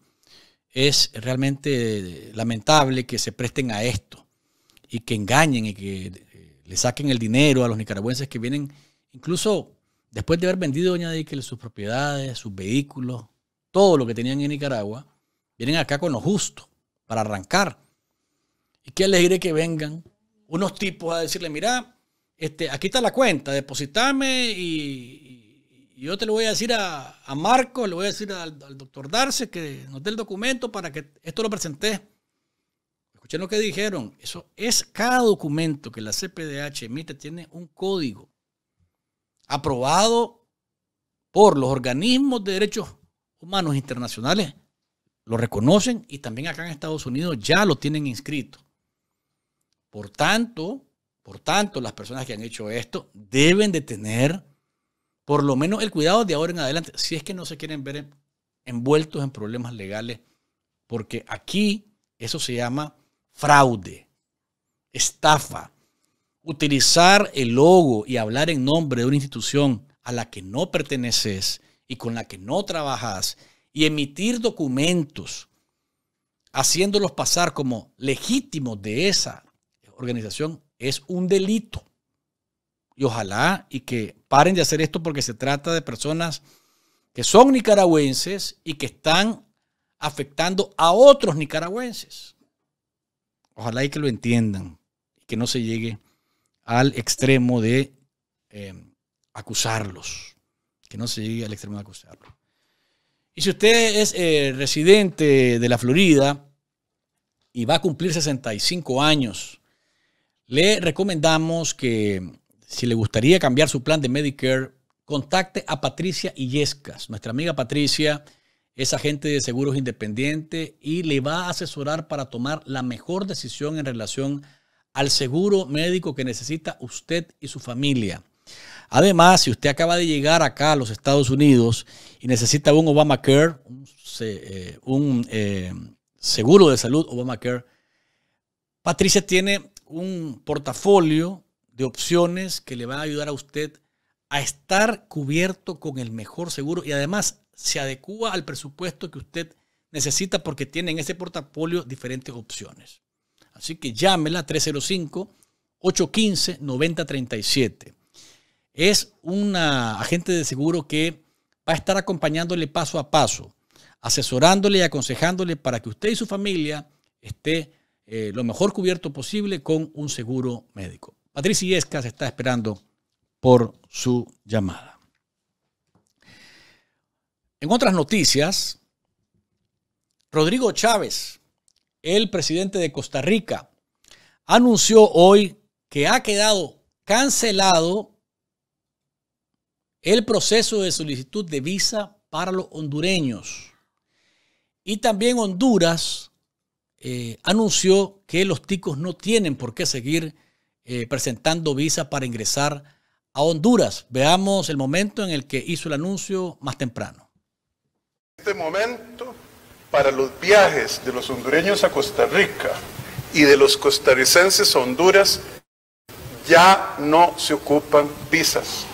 Es realmente lamentable que se presten a esto y que engañen y que le saquen el dinero a los nicaragüenses que vienen, incluso después de haber vendido, doña que sus propiedades, sus vehículos, todo lo que tenían en Nicaragua, vienen acá con lo justo para arrancar. Y qué diré que vengan unos tipos a decirle, mira, este, aquí está la cuenta, depositame y, yo te lo voy a decir a, Marco, le voy a decir al, doctor Darce que nos dé el documento para que esto lo presenté. escuché lo que dijeron. Eso es cada documento que la CPDH emite tiene un código aprobado por los organismos de derechos manos internacionales lo reconocen y también acá en Estados Unidos ya lo tienen inscrito. Por tanto, por tanto, las personas que han hecho esto deben de tener por lo menos el cuidado de ahora en adelante, si es que no se quieren ver envueltos en problemas legales, porque aquí eso se llama fraude, estafa. Utilizar el logo y hablar en nombre de una institución a la que no perteneces y con la que no trabajas y emitir documentos haciéndolos pasar como legítimos de esa organización es un delito. Y ojalá y que paren de hacer esto porque se trata de personas que son nicaragüenses y que están afectando a otros nicaragüenses. Ojalá y que lo entiendan y que no se llegue al extremo de eh, acusarlos no se llegue al extremo de acusarlo. Y si usted es eh, residente de la Florida y va a cumplir 65 años, le recomendamos que si le gustaría cambiar su plan de Medicare, contacte a Patricia Illescas. Nuestra amiga Patricia es agente de seguros independiente y le va a asesorar para tomar la mejor decisión en relación al seguro médico que necesita usted y su familia. Además, si usted acaba de llegar acá a los Estados Unidos y necesita un Obamacare, un, eh, eh, seguro de salud Obamacare, Patricia tiene un portafolio de opciones que le van a ayudar a usted a estar cubierto con el mejor seguro y además se adecua al presupuesto que usted necesita porque tiene en ese portafolio diferentes opciones. Así que llámela 305 815 9037. Es un agente de seguro que va a estar acompañándole paso a paso, asesorándole y aconsejándole para que usted y su familia esté eh, lo mejor cubierto posible con un seguro médico. Patricia Iesca se está esperando por su llamada. En otras noticias, Rodrigo Chávez, el presidente de Costa Rica, anunció hoy que ha quedado cancelado el proceso de solicitud de visa para los hondureños. Y también Honduras eh, anunció que los ticos no tienen por qué seguir eh, presentando visa para ingresar a Honduras. Veamos el momento en el que hizo el anuncio más temprano. En este momento, para los viajes de los hondureños a Costa Rica y de los costarricenses a Honduras, ya no se ocupan visas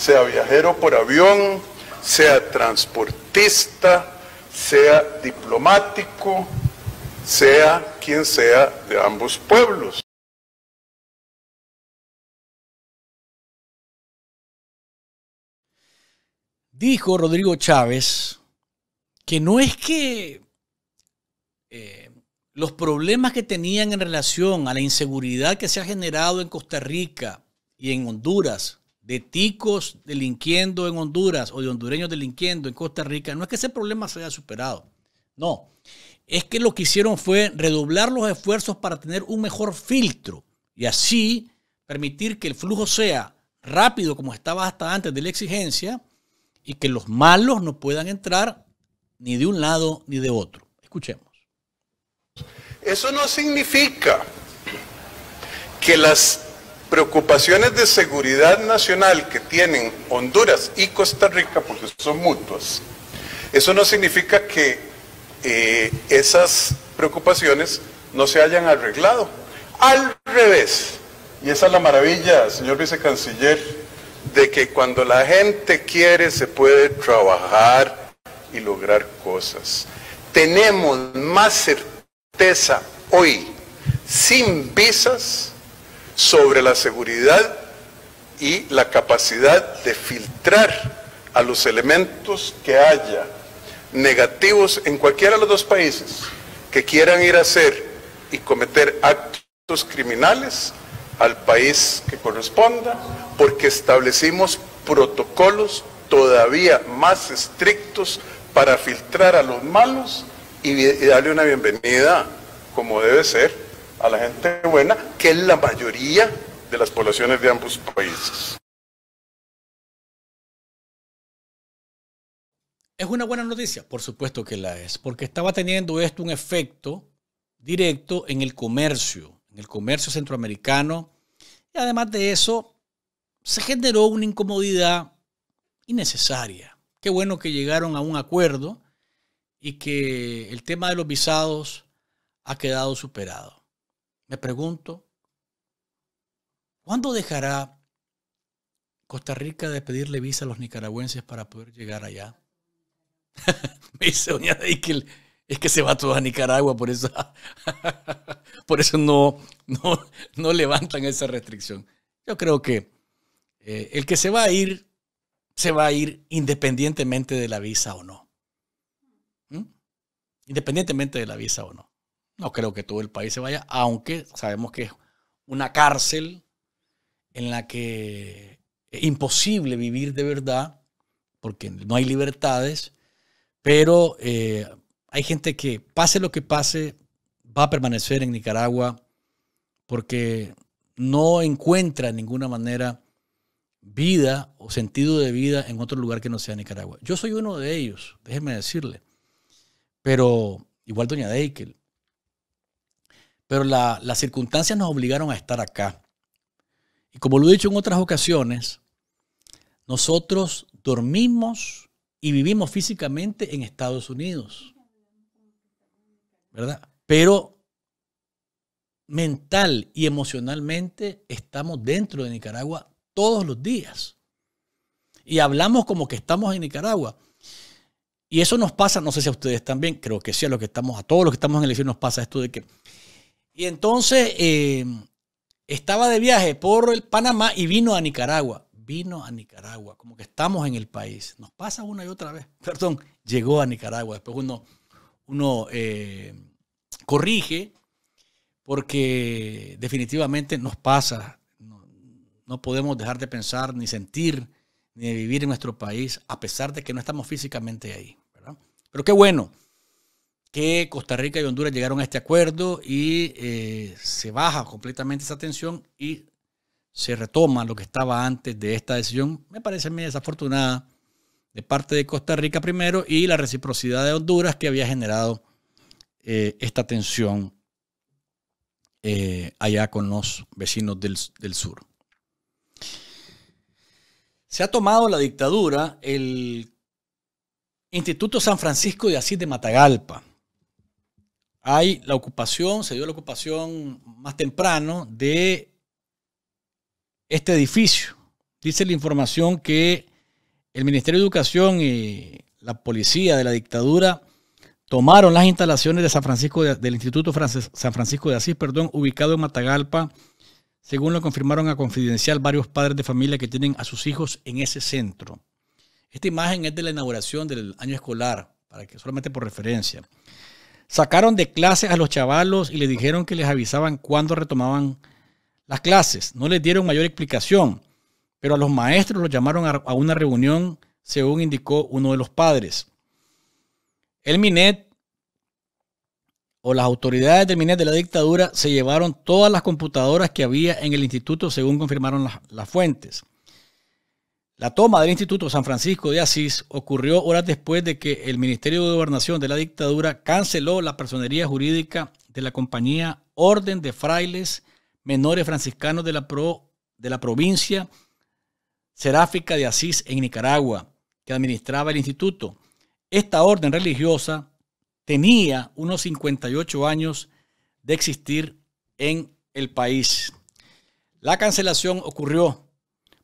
sea viajero por avión, sea transportista, sea diplomático, sea quien sea de ambos pueblos. Dijo Rodrigo Chávez que no es que eh, los problemas que tenían en relación a la inseguridad que se ha generado en Costa Rica y en Honduras de ticos delinquiendo en Honduras o de hondureños delinquiendo en Costa Rica, no es que ese problema se haya superado. No, es que lo que hicieron fue redoblar los esfuerzos para tener un mejor filtro y así permitir que el flujo sea rápido como estaba hasta antes de la exigencia y que los malos no puedan entrar ni de un lado ni de otro. Escuchemos. Eso no significa que las preocupaciones de seguridad nacional que tienen Honduras y Costa Rica, porque son mutuas, eso no significa que eh, esas preocupaciones no se hayan arreglado. Al revés, y esa es la maravilla, señor vicecanciller, de que cuando la gente quiere se puede trabajar y lograr cosas. Tenemos más certeza hoy, sin visas, sobre la seguridad y la capacidad de filtrar a los elementos que haya negativos en cualquiera de los dos países que quieran ir a hacer y cometer actos criminales al país que corresponda, porque establecimos protocolos todavía más estrictos para filtrar a los malos y, darle una bienvenida como debe ser a la gente buena, que es la mayoría de las poblaciones de ambos países. Es una buena noticia, por supuesto que la es, porque estaba teniendo esto un efecto directo en el comercio, en el comercio centroamericano, y además de eso, se generó una incomodidad innecesaria. Qué bueno que llegaron a un acuerdo y que el tema de los visados ha quedado superado. Me pregunto, ¿cuándo dejará Costa Rica de pedirle visa a los nicaragüenses para poder llegar allá? Me dice doña Deikel, es que se va todo a Nicaragua, por eso, por eso no, no, levantan esa restricción. Yo creo que eh, el que se va a ir, se va a ir independientemente de la visa o no. ¿Mm? Independientemente de la visa o no. No creo que todo el país se vaya, aunque sabemos que es una cárcel en la que es imposible vivir de verdad, porque no hay libertades, pero eh, hay gente que, pase lo que pase, va a permanecer en Nicaragua porque no encuentra de ninguna manera vida o sentido de vida en otro lugar que no sea Nicaragua. Yo soy uno de ellos, déjenme decirle. Pero igual doña Deikel, pero las circunstancias nos obligaron a estar acá. Y como lo he dicho en otras ocasiones, nosotros dormimos y vivimos físicamente en Estados Unidos. ¿Verdad? Pero mental y emocionalmente estamos dentro de Nicaragua todos los días. Y hablamos como que estamos en Nicaragua. Y eso nos pasa, no sé si a ustedes también, creo que sí, a que estamos, a todos los que estamos en el elección nos pasa esto de que y entonces eh, estaba de viaje por el Panamá y vino a Nicaragua. Vino a Nicaragua, como que estamos en el país. Nos pasa una y otra vez. Perdón, llegó a Nicaragua. Después uno, uno eh, corrige porque definitivamente nos pasa. No, podemos dejar de pensar ni sentir ni vivir en nuestro país a pesar de que no estamos físicamente ahí. Pero qué bueno que Costa Rica y Honduras llegaron a este acuerdo y eh, se baja completamente esa tensión y se retoma lo que estaba antes de esta decisión, me parece muy desafortunada de parte de Costa Rica primero y la reciprocidad de Honduras que había generado eh, esta tensión eh, allá con los vecinos del, del sur. Se ha tomado la dictadura el Instituto San Francisco de Asís de Matagalpa hay la ocupación, se dio la ocupación más temprano de este edificio. Dice la información que el Ministerio de Educación y la policía de la dictadura tomaron las instalaciones de San Francisco del Instituto San Francisco de Asís, perdón, ubicado en Matagalpa, según lo confirmaron a Confidencial varios padres de familia que tienen a sus hijos en ese centro. Esta imagen es de la inauguración del año escolar, para que solamente por referencia. Sacaron de clases a los chavalos y les dijeron que les avisaban cuándo retomaban las clases. No les dieron mayor explicación, pero a los maestros los llamaron a una reunión, según indicó uno de los padres. El Minet o las autoridades del Minet de la dictadura se llevaron todas las computadoras que había en el instituto, según confirmaron las, las fuentes. La toma del Instituto San Francisco de Asís ocurrió horas después de que el Ministerio de Gobernación de la dictadura canceló la personería jurídica de la compañía Orden de Frailes Menores Franciscanos de la, Pro, de la provincia seráfica de Asís en Nicaragua, que administraba el instituto. Esta orden religiosa tenía unos 58 años de existir en el país. La cancelación ocurrió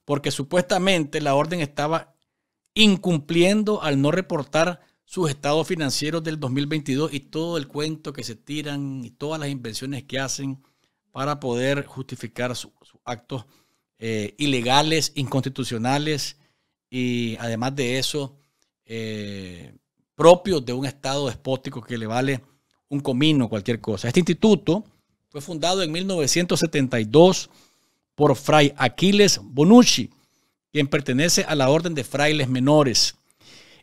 porque supuestamente la orden estaba incumpliendo al no reportar sus estados financieros del 2022 y todo el cuento que se tiran y todas las invenciones que hacen para poder justificar sus actos eh, ilegales, inconstitucionales y además de eso, eh, propios de un Estado despótico que le vale un comino, cualquier cosa. Este instituto fue fundado en 1972 por Fray Aquiles Bonucci, quien pertenece a la Orden de Frailes Menores.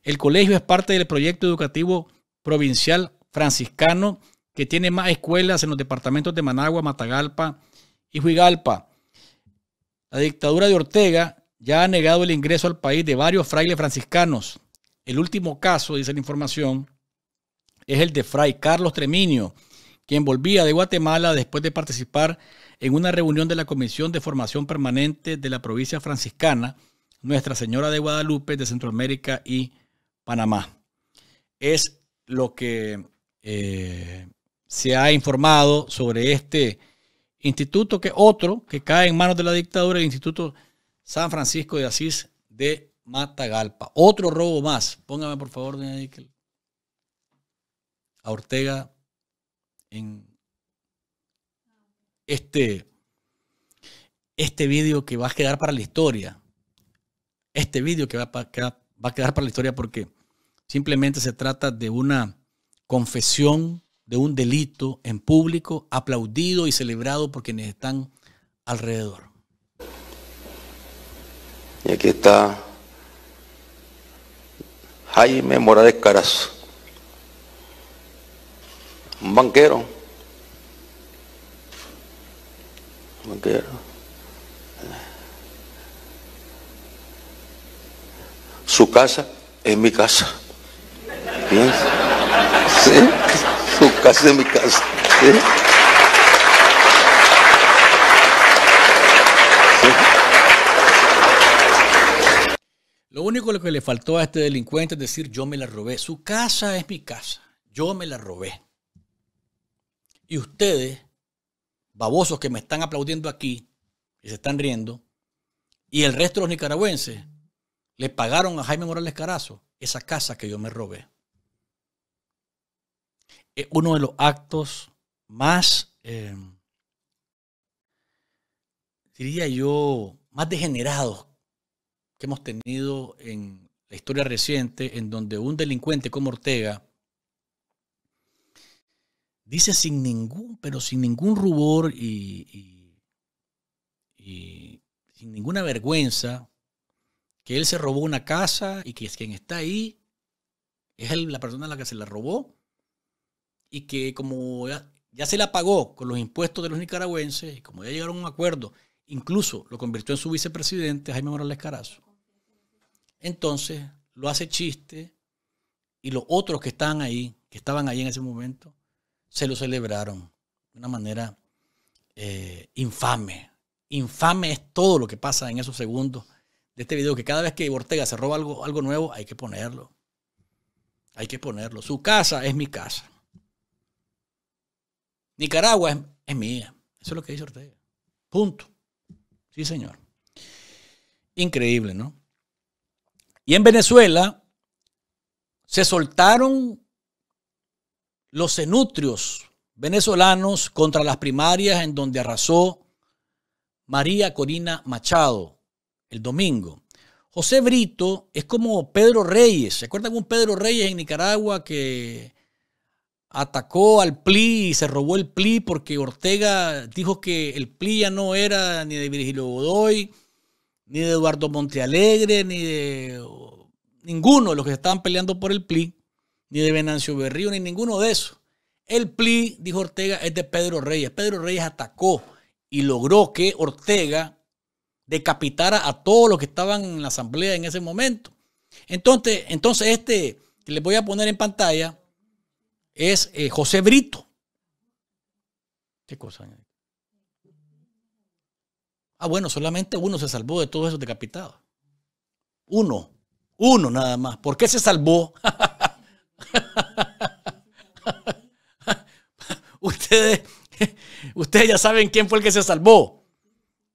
El colegio es parte del proyecto educativo provincial franciscano que tiene más escuelas en los departamentos de Managua, Matagalpa y Huigalpa. La dictadura de Ortega ya ha negado el ingreso al país de varios frailes franciscanos. El último caso, dice la información, es el de Fray Carlos Treminio, quien volvía de Guatemala después de participar en una reunión de la Comisión de Formación Permanente de la Provincia Franciscana, Nuestra Señora de Guadalupe, de Centroamérica y Panamá. Es lo que eh, se ha informado sobre este instituto, que otro que cae en manos de la dictadura, el Instituto San Francisco de Asís de Matagalpa. Otro robo más. Póngame por favor, doña Díquel. A Ortega en este, este vídeo que va a quedar para la historia. Este vídeo que va, a, va a quedar para la historia porque simplemente se trata de una confesión de un delito en público, aplaudido y celebrado por quienes están alrededor. Y aquí está Jaime Morales Carazo, un banquero Su casa es mi casa. ¿Sí? Su casa es mi casa. Lo único que le faltó a este delincuente es decir, yo me la robé. Su casa es mi casa. Yo me la robé. Y ustedes babosos que me están aplaudiendo aquí y se están riendo, y el resto de los nicaragüenses le pagaron a Jaime Morales Carazo esa casa que yo me robé. Es uno de los actos más, eh, diría yo, más degenerados que hemos tenido en la historia reciente, en donde un delincuente como Ortega dice sin ningún, pero sin ningún rubor y, sin ninguna vergüenza, que él se robó una casa y que es quien está ahí es la persona a la que se la robó y que como ya, se la pagó con los impuestos de los nicaragüenses y como ya llegaron a un acuerdo, incluso lo convirtió en su vicepresidente Jaime Morales Carazo. Entonces lo hace chiste y los otros que están ahí, que estaban ahí en ese momento, se lo celebraron de una manera eh, infame. Infame es todo lo que pasa en esos segundos de este video, que cada vez que Ortega se roba algo, algo nuevo, hay que ponerlo. Hay que ponerlo. Su casa es mi casa. Nicaragua es, es mía. Eso es lo que dice Ortega. Punto. Sí, señor. Increíble, ¿no? Y en Venezuela se soltaron los cenutrios venezolanos contra las primarias en donde arrasó María Corina Machado el domingo. José Brito es como Pedro Reyes. ¿Se acuerdan un Pedro Reyes en Nicaragua que atacó al PLI y se robó el PLI porque Ortega dijo que el PLI ya no era ni de Virgilio Godoy, ni de Eduardo Montealegre, ni de ninguno de los que estaban peleando por el PLI? ni de Venancio Berrío, ni ninguno de esos. El pli, dijo Ortega, es de Pedro Reyes. Pedro Reyes atacó y logró que Ortega decapitara a todos los que estaban en la asamblea en ese momento. Entonces, entonces este que les voy a poner en pantalla es eh, José Brito. ¿Qué cosa? Ah, bueno, solamente uno se salvó de todos esos decapitados. Uno, uno nada más. ¿Por qué se salvó? ustedes, ya saben quién fue el que se salvó.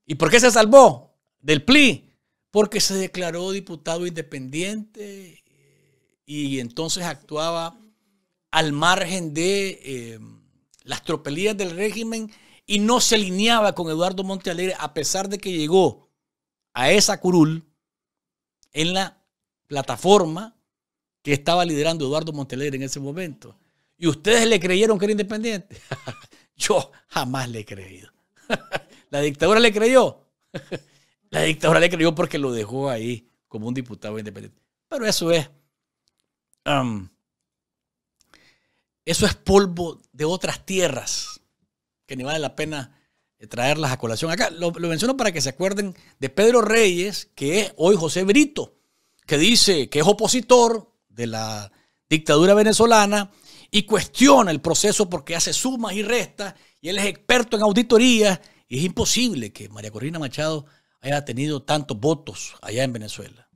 ¿Y por qué se salvó? Del PLI. Porque se declaró diputado independiente y entonces actuaba al margen de eh, las tropelías del régimen y no se alineaba con Eduardo Montealegre a pesar de que llegó a esa curul en la plataforma que estaba liderando Eduardo Montealegre en ese momento. Y ustedes le creyeron que era independiente. Yo jamás le he creído. La dictadura le creyó. La dictadura le creyó porque lo dejó ahí como un diputado independiente. Pero eso es. Um, eso es polvo de otras tierras que ni vale la pena eh, traerlas a colación. Acá lo, lo, menciono para que se acuerden de Pedro Reyes, que es hoy José Brito, que dice que es opositor de la dictadura venezolana y cuestiona el proceso porque hace sumas y restas y él es experto en auditoría y es imposible que María Corina Machado haya tenido tantos votos allá en Venezuela.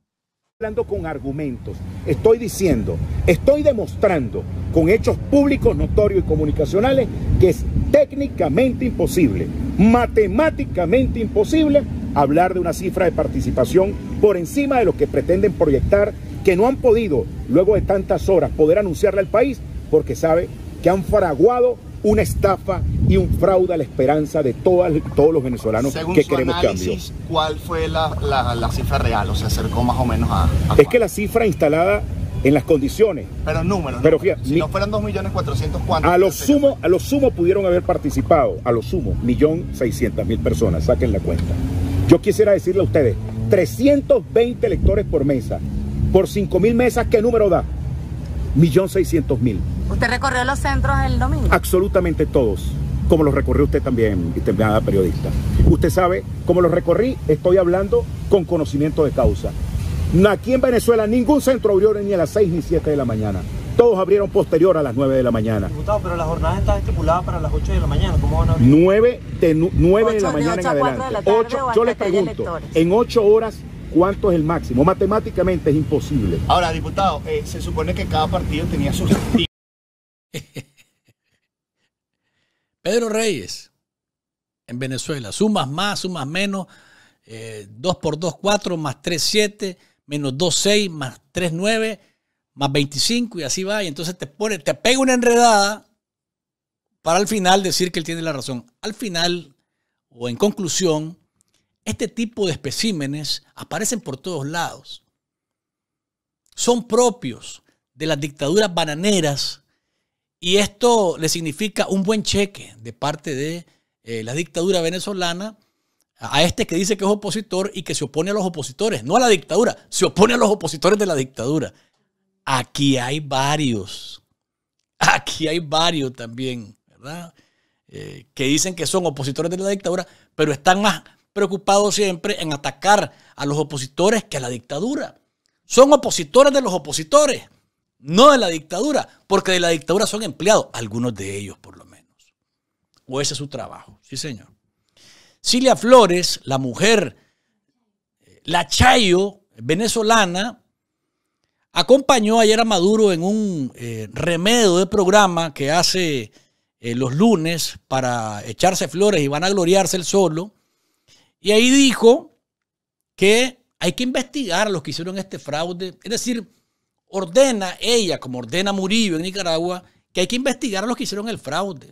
Hablando con argumentos, estoy diciendo, estoy demostrando con hechos públicos, notorios y comunicacionales que es técnicamente imposible, matemáticamente imposible hablar de una cifra de participación por encima de lo que pretenden proyectar, que no han podido, luego de tantas horas, poder anunciarle al país porque sabe que han fraguado una estafa y un fraude a la esperanza de todos los venezolanos que queremos análisis, ¿Cuál fue la, cifra real? O se acercó más o menos a. es que la cifra instalada en las condiciones. Pero números. Pero fíjate, si no fueran 2.400.000, ¿cuántos? A lo sumo, a lo sumo pudieron haber participado, a lo sumo, 1.600.000 personas, saquen la cuenta. Yo quisiera decirle a ustedes, 320 electores por mesa, por 5.000 mesas, ¿qué número da? millón seiscientos mil. ¿Usted recorrió los centros el domingo? Absolutamente todos, como los recorrió usted también, terminada periodista. Usted sabe, como los recorrí, estoy hablando con conocimiento de causa. Aquí en Venezuela ningún centro abrió ni a las seis ni siete de la mañana. Todos abrieron posterior a las 9 de la mañana. Diputado, pero la jornada está estipulada para las 8 de la mañana. ¿Cómo van a abrir? 9 de, la mañana en adelante. De yo les pregunto, en 8 horas ¿Cuánto es el máximo? Matemáticamente es imposible. Ahora, diputado, eh, se supone que cada partido tenía su... Pedro Reyes, en Venezuela, sumas más, sumas menos, 2 eh, por 2, 4, más 3, 7, menos 2, 6, más 3, 9, más 25 y así va. Y entonces te, pone, te pega una enredada para al final decir que él tiene la razón. Al final, o en conclusión, este tipo de especímenes aparecen por todos lados. Son propios de las dictaduras bananeras y esto le significa un buen cheque de parte de eh, la dictadura venezolana a este que dice que es opositor y que se opone a los opositores, no a la dictadura, se opone a los opositores de la dictadura. Aquí hay varios, aquí hay varios también, ¿verdad? Eh, que dicen que son opositores de la dictadura, pero están más preocupado siempre en atacar a los opositores que a la dictadura. Son opositores de los opositores, no de la dictadura, porque de la dictadura son empleados, algunos de ellos por lo menos. O ese es su trabajo, sí señor. Cilia Flores, la mujer, la Chayo, venezolana, acompañó ayer a Maduro en un eh, remedio de programa que hace eh, los lunes para echarse flores y van a gloriarse el solo. Y ahí dijo que hay que investigar a los que hicieron este fraude. Es decir, ordena ella, como ordena Murillo en Nicaragua, que hay que investigar a los que hicieron el fraude.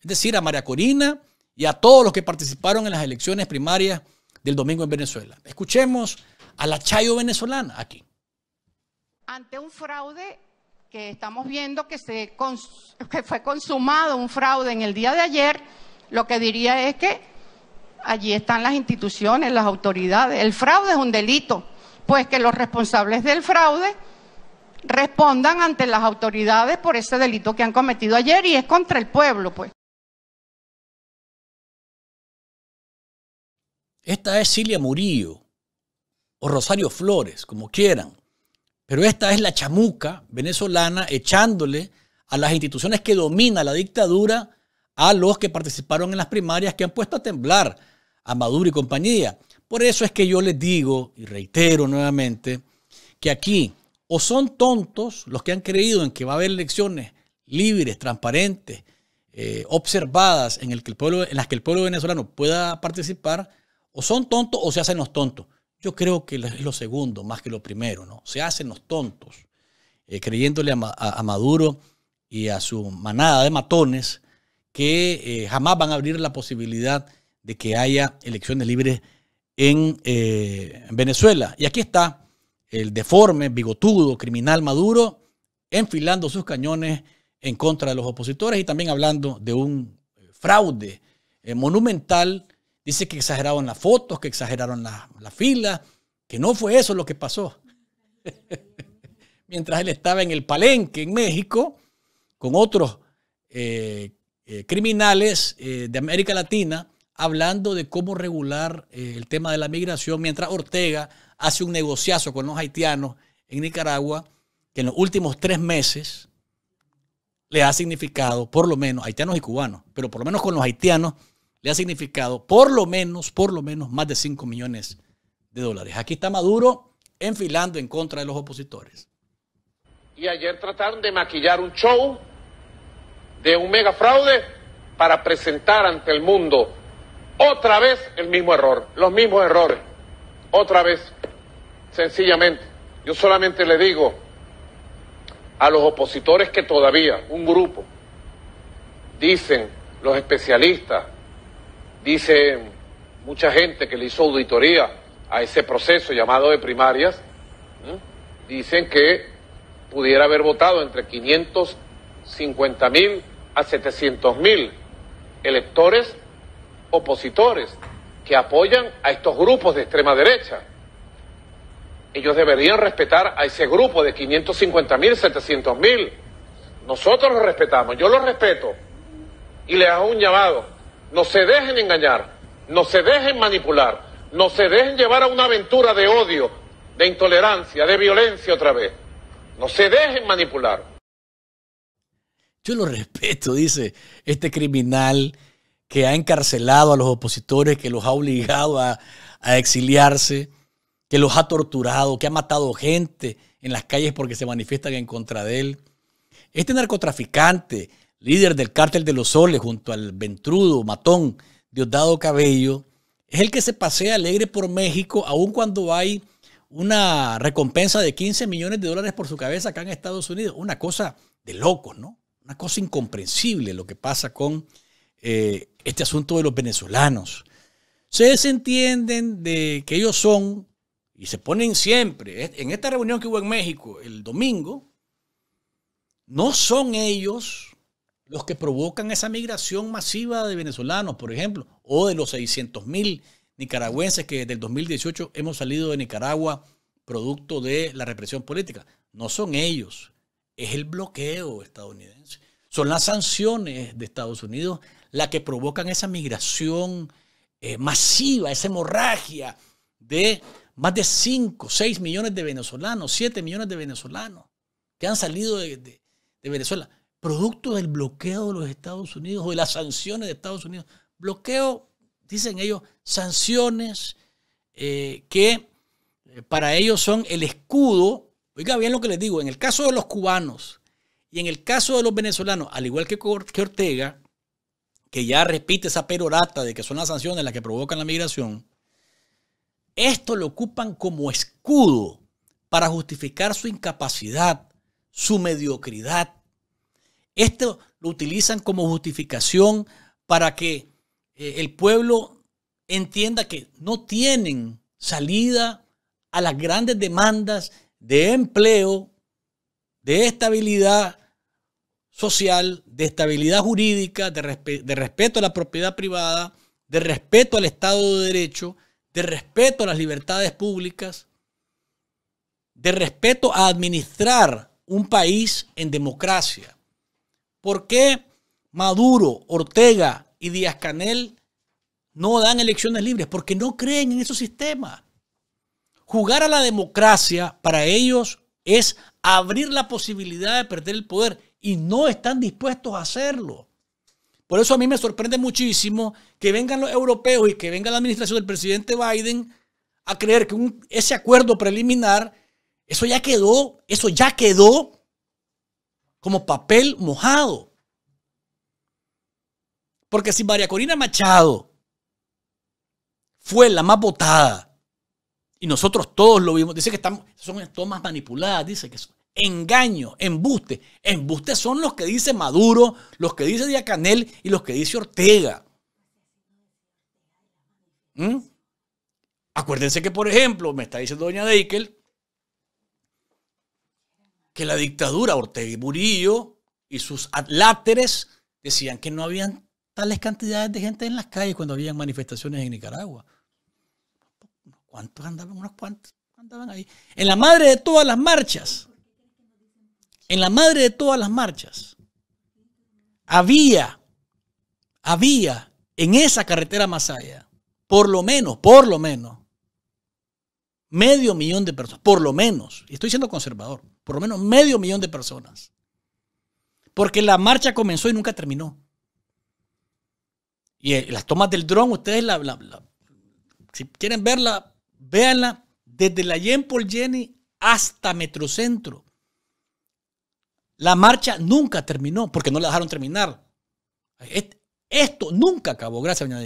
Es decir, a María Corina y a todos los que participaron en las elecciones primarias del domingo en Venezuela. Escuchemos a la Chayo venezolana aquí. Ante un fraude que estamos viendo que, se fue consumado un fraude en el día de ayer, lo que diría es que allí están las instituciones, las autoridades. El fraude es un delito, pues que los responsables del fraude respondan ante las autoridades por ese delito que han cometido ayer y es contra el pueblo, pues. Esta es Cilia Murillo o Rosario Flores, como quieran, pero esta es la chamuca venezolana echándole a las instituciones que domina la dictadura a los que participaron en las primarias que han puesto a temblar a Maduro y compañía. Por eso es que yo les digo y reitero nuevamente que aquí o son tontos los que han creído en que va a haber elecciones libres, transparentes, eh, observadas en, el que el pueblo, las que el pueblo venezolano pueda participar, o son tontos o se hacen los tontos. Yo creo que es lo segundo más que lo primero, ¿no? Se hacen los tontos, eh, creyéndole a, Maduro y a su manada de matones que eh, jamás van a abrir la posibilidad de que haya elecciones libres en, eh, Venezuela. Y aquí está el deforme, bigotudo, criminal Maduro, enfilando sus cañones en contra de los opositores y también hablando de un eh, fraude monumental. Dice que exageraron las fotos, que exageraron las la filas, que no fue eso lo que pasó. Mientras él estaba en el palenque en México con otros eh, criminales eh, de América Latina hablando de cómo regular eh, el tema de la migración, mientras Ortega hace un negociazo con los haitianos en Nicaragua que en los últimos tres meses le ha significado, por lo menos, haitianos y cubanos, pero por lo menos con los haitianos le ha significado por lo menos, por lo menos más de 5 millones de dólares. Aquí está Maduro enfilando en contra de los opositores. Y ayer trataron de maquillar un show de un megafraude para presentar ante el mundo otra vez el mismo error, los mismos errores, otra vez, sencillamente. Yo solamente le digo a los opositores que todavía, un grupo, dicen los especialistas, dicen mucha gente que le hizo auditoría a ese proceso llamado de primarias, dicen que pudiera haber votado entre 550 mil a 700 mil electores opositores que apoyan a estos grupos de extrema derecha. Ellos deberían respetar a ese grupo de 550 mil, 700 mil. Nosotros lo respetamos, yo lo respeto y les hago un llamado. No se dejen engañar, no se dejen manipular, no se dejen llevar a una aventura de odio, de intolerancia, de violencia otra vez. No se dejen manipular. Yo lo respeto, dice este criminal que ha encarcelado a los opositores, que los ha obligado a, exiliarse, que los ha torturado, que ha matado gente en las calles porque se manifiestan en contra de él. Este narcotraficante, líder del cártel de los soles junto al ventrudo, matón, Diosdado Cabello, es el que se pasea alegre por México, aun cuando hay una recompensa de 15 millones de dólares por su cabeza acá en Estados Unidos. Una cosa de locos, ¿no? Una cosa incomprensible lo que pasa con eh, este asunto de los venezolanos. se entienden de que ellos son y se ponen siempre, en esta reunión que hubo en México el domingo, no son ellos los que provocan esa migración masiva de venezolanos, por ejemplo, o de los 600 mil nicaragüenses que desde el 2018 hemos salido de Nicaragua producto de la represión política. No son ellos, es el bloqueo estadounidense. Son las sanciones de Estados Unidos las que provocan esa migración eh, masiva, esa hemorragia de más de 5, 6 millones de venezolanos, 7 millones de venezolanos que han salido de, Venezuela, producto del bloqueo de los Estados Unidos o de las sanciones de Estados Unidos. Bloqueo, dicen ellos, sanciones eh, que eh, para ellos son el escudo. Oiga bien lo que les digo, en el caso de los cubanos, y en el caso de los venezolanos, al igual que, que Ortega, que ya repite esa perorata de que son las sanciones las que provocan la migración, esto lo ocupan como escudo para justificar su incapacidad, su mediocridad. Esto lo utilizan como justificación para que eh, el pueblo entienda que no tienen salida a las grandes demandas de empleo, de estabilidad social, de estabilidad jurídica, de, de respeto a la propiedad privada, de respeto al Estado de Derecho, de respeto a las libertades públicas, de respeto a administrar un país en democracia. ¿Por qué Maduro, Ortega y Díaz Canel no dan elecciones libres? Porque no creen en esos sistemas. Jugar a la democracia para ellos es abrir la posibilidad de perder el poder y no están dispuestos a hacerlo. Por eso a mí me sorprende muchísimo que vengan los europeos y que venga la administración del presidente Biden a creer que ese acuerdo preliminar, eso ya quedó, eso ya quedó como papel mojado. Porque si María Corina Machado fue la más votada, y nosotros todos lo vimos, dice que estamos, son tomas manipuladas, dice que son, engaño, embuste. Embuste son los que dice Maduro, los que dice Diacanel Canel y los que dice Ortega. ¿Mm? Acuérdense que, por ejemplo, me está diciendo doña Deikel que la dictadura Ortega y Murillo y sus adláteres decían que no habían tales cantidades de gente en las calles cuando habían manifestaciones en Nicaragua. ¿Cuántos andaban? Unos cuantos andaban ahí. En la madre de todas las marchas en la madre de todas las marchas, había, había en esa carretera Masaya, por lo menos, por lo menos, medio millón de personas, por lo menos, y estoy siendo conservador, por lo menos medio millón de personas. Porque la marcha comenzó y nunca terminó. Y eh, las tomas del dron, ustedes la, si quieren verla, véanla desde la Yenpol Jenny hasta Metrocentro. La marcha nunca terminó porque no la dejaron terminar. Esto nunca acabó, gracias, doña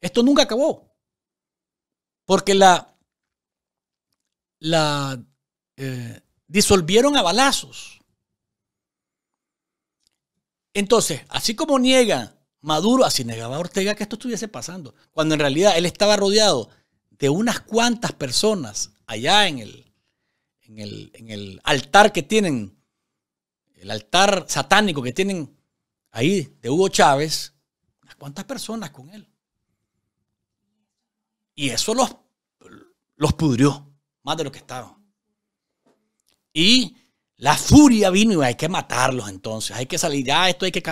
Esto nunca acabó. Porque la, la eh, disolvieron a balazos. Entonces, así como niega Maduro, así negaba Ortega que esto estuviese pasando, cuando en realidad él estaba rodeado de unas cuantas personas allá en el, en el, en el altar que tienen el altar satánico que tienen ahí de Hugo Chávez, unas cuantas personas con él. Y eso los, los pudrió más de lo que estaban. Y la furia vino y hay que matarlos entonces, hay que salir ya, esto hay que...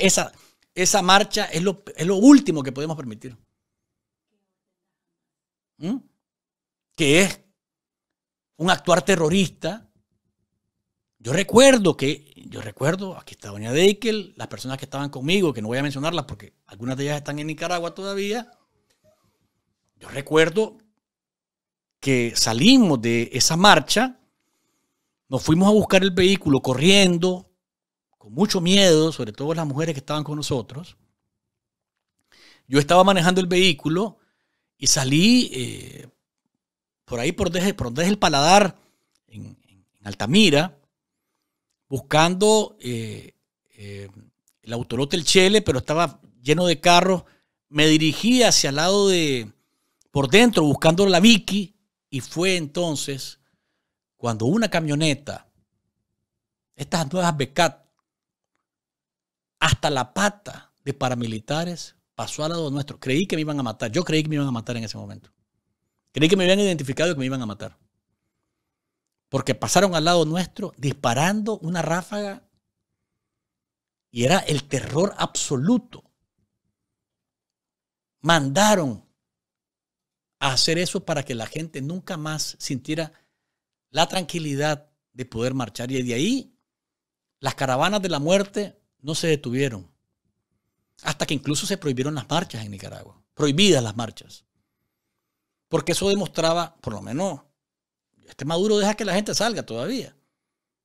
esa, esa marcha es lo, es lo, último que podemos permitir. ¿Mm? Que es un actuar terrorista yo recuerdo que, yo recuerdo, aquí está Doña Deikel, las personas que estaban conmigo, que no voy a mencionarlas porque algunas de ellas están en Nicaragua todavía. Yo recuerdo que salimos de esa marcha, nos fuimos a buscar el vehículo corriendo, con mucho miedo, sobre todo las mujeres que estaban con nosotros. Yo estaba manejando el vehículo y salí eh, por ahí, por donde es el paladar, en Altamira buscando eh, eh, el autolote El Chele, pero estaba lleno de carros. Me dirigí hacia el lado de, por dentro, buscando la Vicky, y fue entonces cuando una camioneta, estas nuevas Becat, hasta la pata de paramilitares pasó al lado nuestro. Creí que me iban a matar. Yo creí que me iban a matar en ese momento. Creí que me habían identificado y que me iban a matar porque pasaron al lado nuestro disparando una ráfaga y era el terror absoluto. Mandaron a hacer eso para que la gente nunca más sintiera la tranquilidad de poder marchar. Y de ahí las caravanas de la muerte no se detuvieron. Hasta que incluso se prohibieron las marchas en Nicaragua. Prohibidas las marchas. Porque eso demostraba, por lo menos este Maduro deja que la gente salga todavía,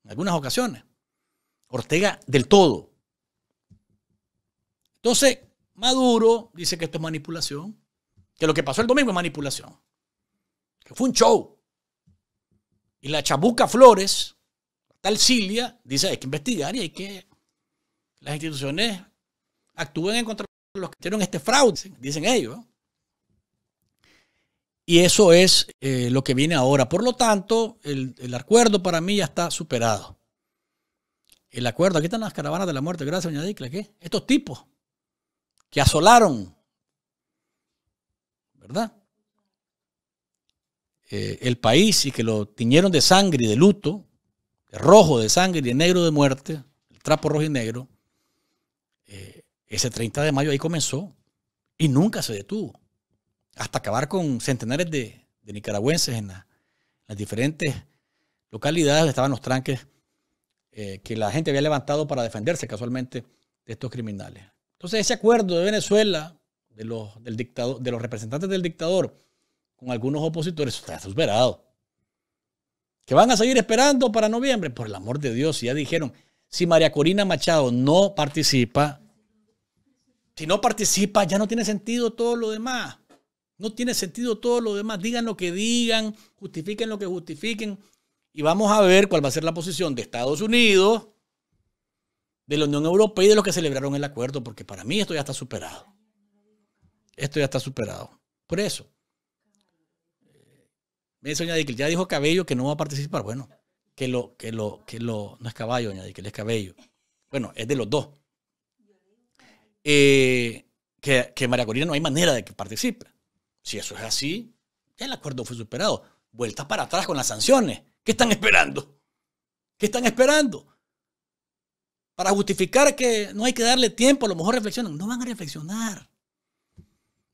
en algunas ocasiones. Ortega del todo. Entonces, Maduro dice que esto es manipulación, que lo que pasó el domingo es manipulación, que fue un show. Y la chabuca Flores, tal Cilia, dice hay que investigar y hay que las instituciones actúen en contra de los que hicieron este fraude, dicen ellos. Y eso es eh, lo que viene ahora. Por lo tanto, el, acuerdo para mí ya está superado. El acuerdo, aquí están las caravanas de la muerte, gracias, doña Dicla. ¿qué? Estos tipos que asolaron, ¿verdad? Eh, el país y que lo tiñeron de sangre y de luto, de rojo de sangre y de negro de muerte, el trapo rojo y negro, eh, ese 30 de mayo ahí comenzó y nunca se detuvo hasta acabar con centenares de, nicaragüenses en, las diferentes localidades estaban los tranques eh, que la gente había levantado para defenderse casualmente de estos criminales. Entonces ese acuerdo de Venezuela, de los, del de los representantes del dictador con algunos opositores, está superado. ¿Que van a seguir esperando para noviembre? Por el amor de Dios, ya dijeron, si María Corina Machado no participa, si no participa ya no tiene sentido todo lo demás. No tiene sentido todo lo demás. Digan lo que digan, justifiquen lo que justifiquen. Y vamos a ver cuál va a ser la posición de Estados Unidos, de la Unión Europea y de los que celebraron el acuerdo, porque para mí esto ya está superado. Esto ya está superado. Por eso. Eh, me dice que ya dijo Cabello que no va a participar. Bueno, que lo, que lo, que lo, no es caballo, Doña que es Cabello. Bueno, es de los dos. Eh, que, que María Corina no hay manera de que participe. Si eso es así, ya el acuerdo fue superado. Vuelta para atrás con las sanciones. ¿Qué están esperando? ¿Qué están esperando? Para justificar que no hay que darle tiempo, a lo mejor reflexionan. No van a reflexionar.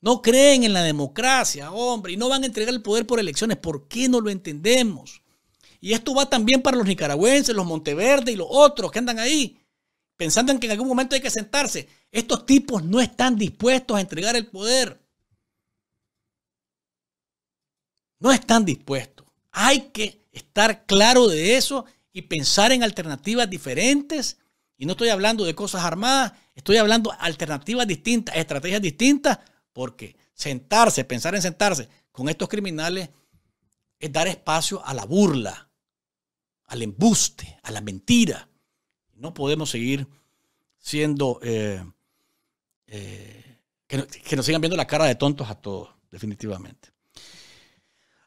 No creen en la democracia, hombre, y no van a entregar el poder por elecciones. ¿Por qué no lo entendemos? Y esto va también para los nicaragüenses, los Monteverde y los otros que andan ahí, pensando en que en algún momento hay que sentarse. Estos tipos no están dispuestos a entregar el poder. no están dispuestos. Hay que estar claro de eso y pensar en alternativas diferentes. Y no estoy hablando de cosas armadas, estoy hablando alternativas distintas, estrategias distintas, porque sentarse, pensar en sentarse con estos criminales es dar espacio a la burla, al embuste, a la mentira. No podemos seguir siendo, eh, eh, que nos sigan viendo la cara de tontos a todos, definitivamente.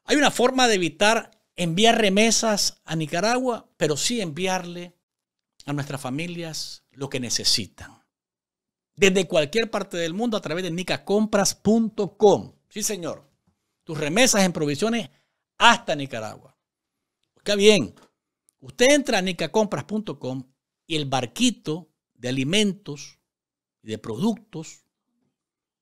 Hay una forma de evitar enviar remesas a Nicaragua, pero sí enviarle a nuestras familias lo que necesitan. Desde cualquier parte del mundo a través de nicacompras.com. Sí, señor. Tus remesas en provisiones hasta Nicaragua. Está bien. Usted entra a nicacompras.com y el barquito de alimentos y de productos,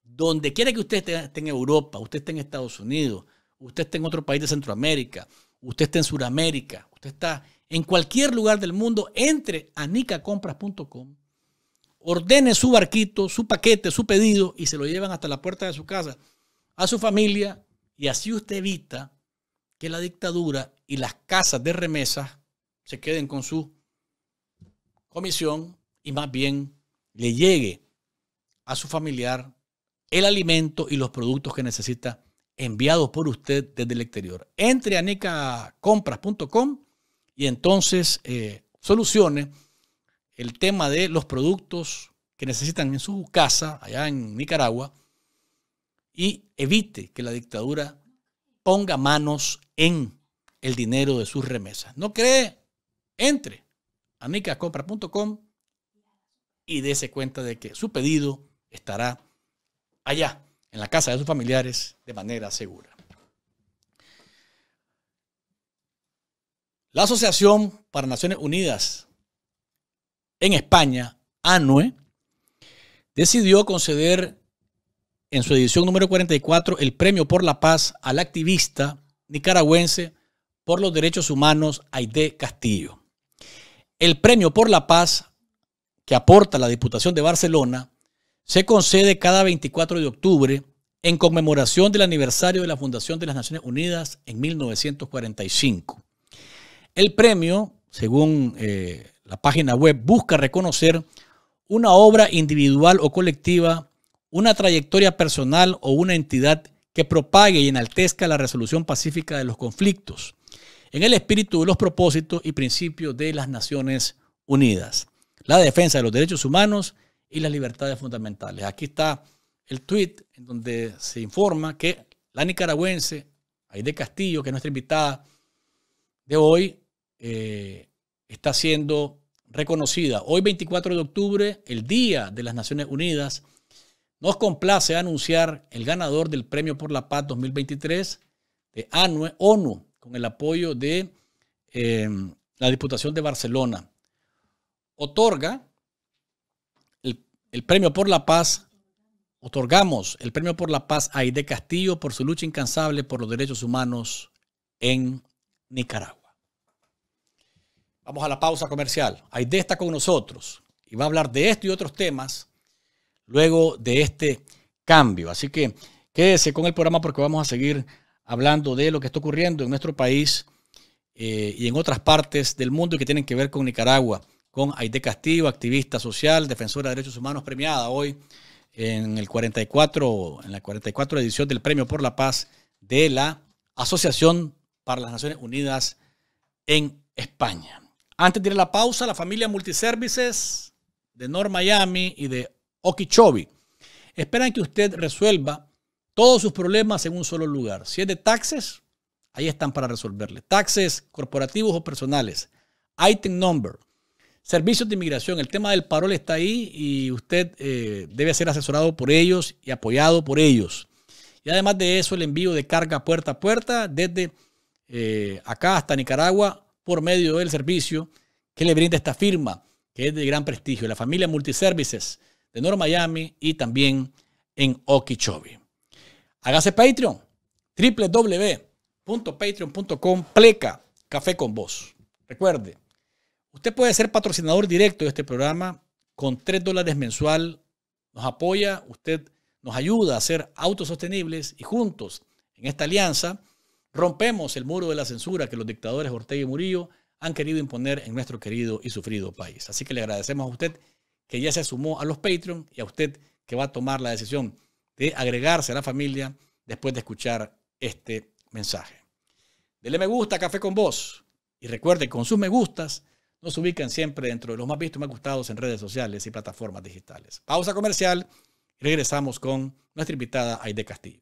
donde quiera que usted esté en Europa, usted esté en Estados Unidos, usted está en otro país de Centroamérica, usted está en Sudamérica, usted está en cualquier lugar del mundo, entre a nicacompras.com, ordene su barquito, su paquete, su pedido y se lo llevan hasta la puerta de su casa, a su familia y así usted evita que la dictadura y las casas de remesas se queden con su comisión y más bien le llegue a su familiar el alimento y los productos que necesita enviados por usted desde el exterior. Entre a nicacompras.com y entonces eh, solucione el tema de los productos que necesitan en su casa, allá en Nicaragua, y evite que la dictadura ponga manos en el dinero de sus remesas. ¿No cree? Entre a nicacompras.com y dése cuenta de que su pedido estará allá en la casa de sus familiares de manera segura. La Asociación para Naciones Unidas en España, ANUE, decidió conceder en su edición número 44 el Premio por la Paz al activista nicaragüense por los derechos humanos Aide Castillo. El Premio por la Paz que aporta la Diputación de Barcelona se concede cada 24 de octubre en conmemoración del aniversario de la Fundación de las Naciones Unidas en 1945. El premio, según eh, la página web, busca reconocer una obra individual o colectiva, una trayectoria personal o una entidad que propague y enaltezca la resolución pacífica de los conflictos, en el espíritu de los propósitos y principios de las Naciones Unidas, la defensa de los derechos humanos y las libertades fundamentales. Aquí está el tweet en donde se informa que la nicaragüense Aide Castillo, que es nuestra invitada de hoy, eh, está siendo reconocida. Hoy 24 de octubre, el Día de las Naciones Unidas, nos complace anunciar el ganador del Premio por la Paz 2023 de ANUE, ONU, con el apoyo de eh, la Diputación de Barcelona. Otorga el Premio por la Paz, otorgamos el Premio por la Paz a Aide Castillo por su lucha incansable por los derechos humanos en Nicaragua. Vamos a la pausa comercial. Aide está con nosotros y va a hablar de esto y otros temas luego de este cambio. Así que quédese con el programa porque vamos a seguir hablando de lo que está ocurriendo en nuestro país eh, y en otras partes del mundo y que tienen que ver con Nicaragua con Aide Castillo, activista social, defensora de derechos humanos, premiada hoy en, el 44, en la 44 edición del Premio por la Paz de la Asociación para las Naciones Unidas en España. Antes de ir a la pausa, la familia Multiservices de North Miami y de Okeechobee esperan que usted resuelva todos sus problemas en un solo lugar. Si es de taxes, ahí están para resolverle. Taxes corporativos o personales. Item number, Servicios de inmigración, el tema del parol está ahí y usted eh, debe ser asesorado por ellos y apoyado por ellos. Y además de eso, el envío de carga puerta a puerta desde eh, acá hasta Nicaragua por medio del servicio que le brinda esta firma, que es de gran prestigio, la familia Multiservices de North Miami y también en Okeechobee. Hágase Patreon, www.patreon.com, pleca, café con vos. Recuerde, Usted puede ser patrocinador directo de este programa con 3 dólares mensual. Nos apoya, usted nos ayuda a ser autosostenibles y juntos en esta alianza rompemos el muro de la censura que los dictadores Ortega y Murillo han querido imponer en nuestro querido y sufrido país. Así que le agradecemos a usted que ya se sumó a los Patreon y a usted que va a tomar la decisión de agregarse a la familia después de escuchar este mensaje. Dele me gusta a Café con Vos y recuerde que con sus me gustas nos ubican siempre dentro de los más vistos y más gustados en redes sociales y plataformas digitales. Pausa comercial y regresamos con nuestra invitada Aide Castillo.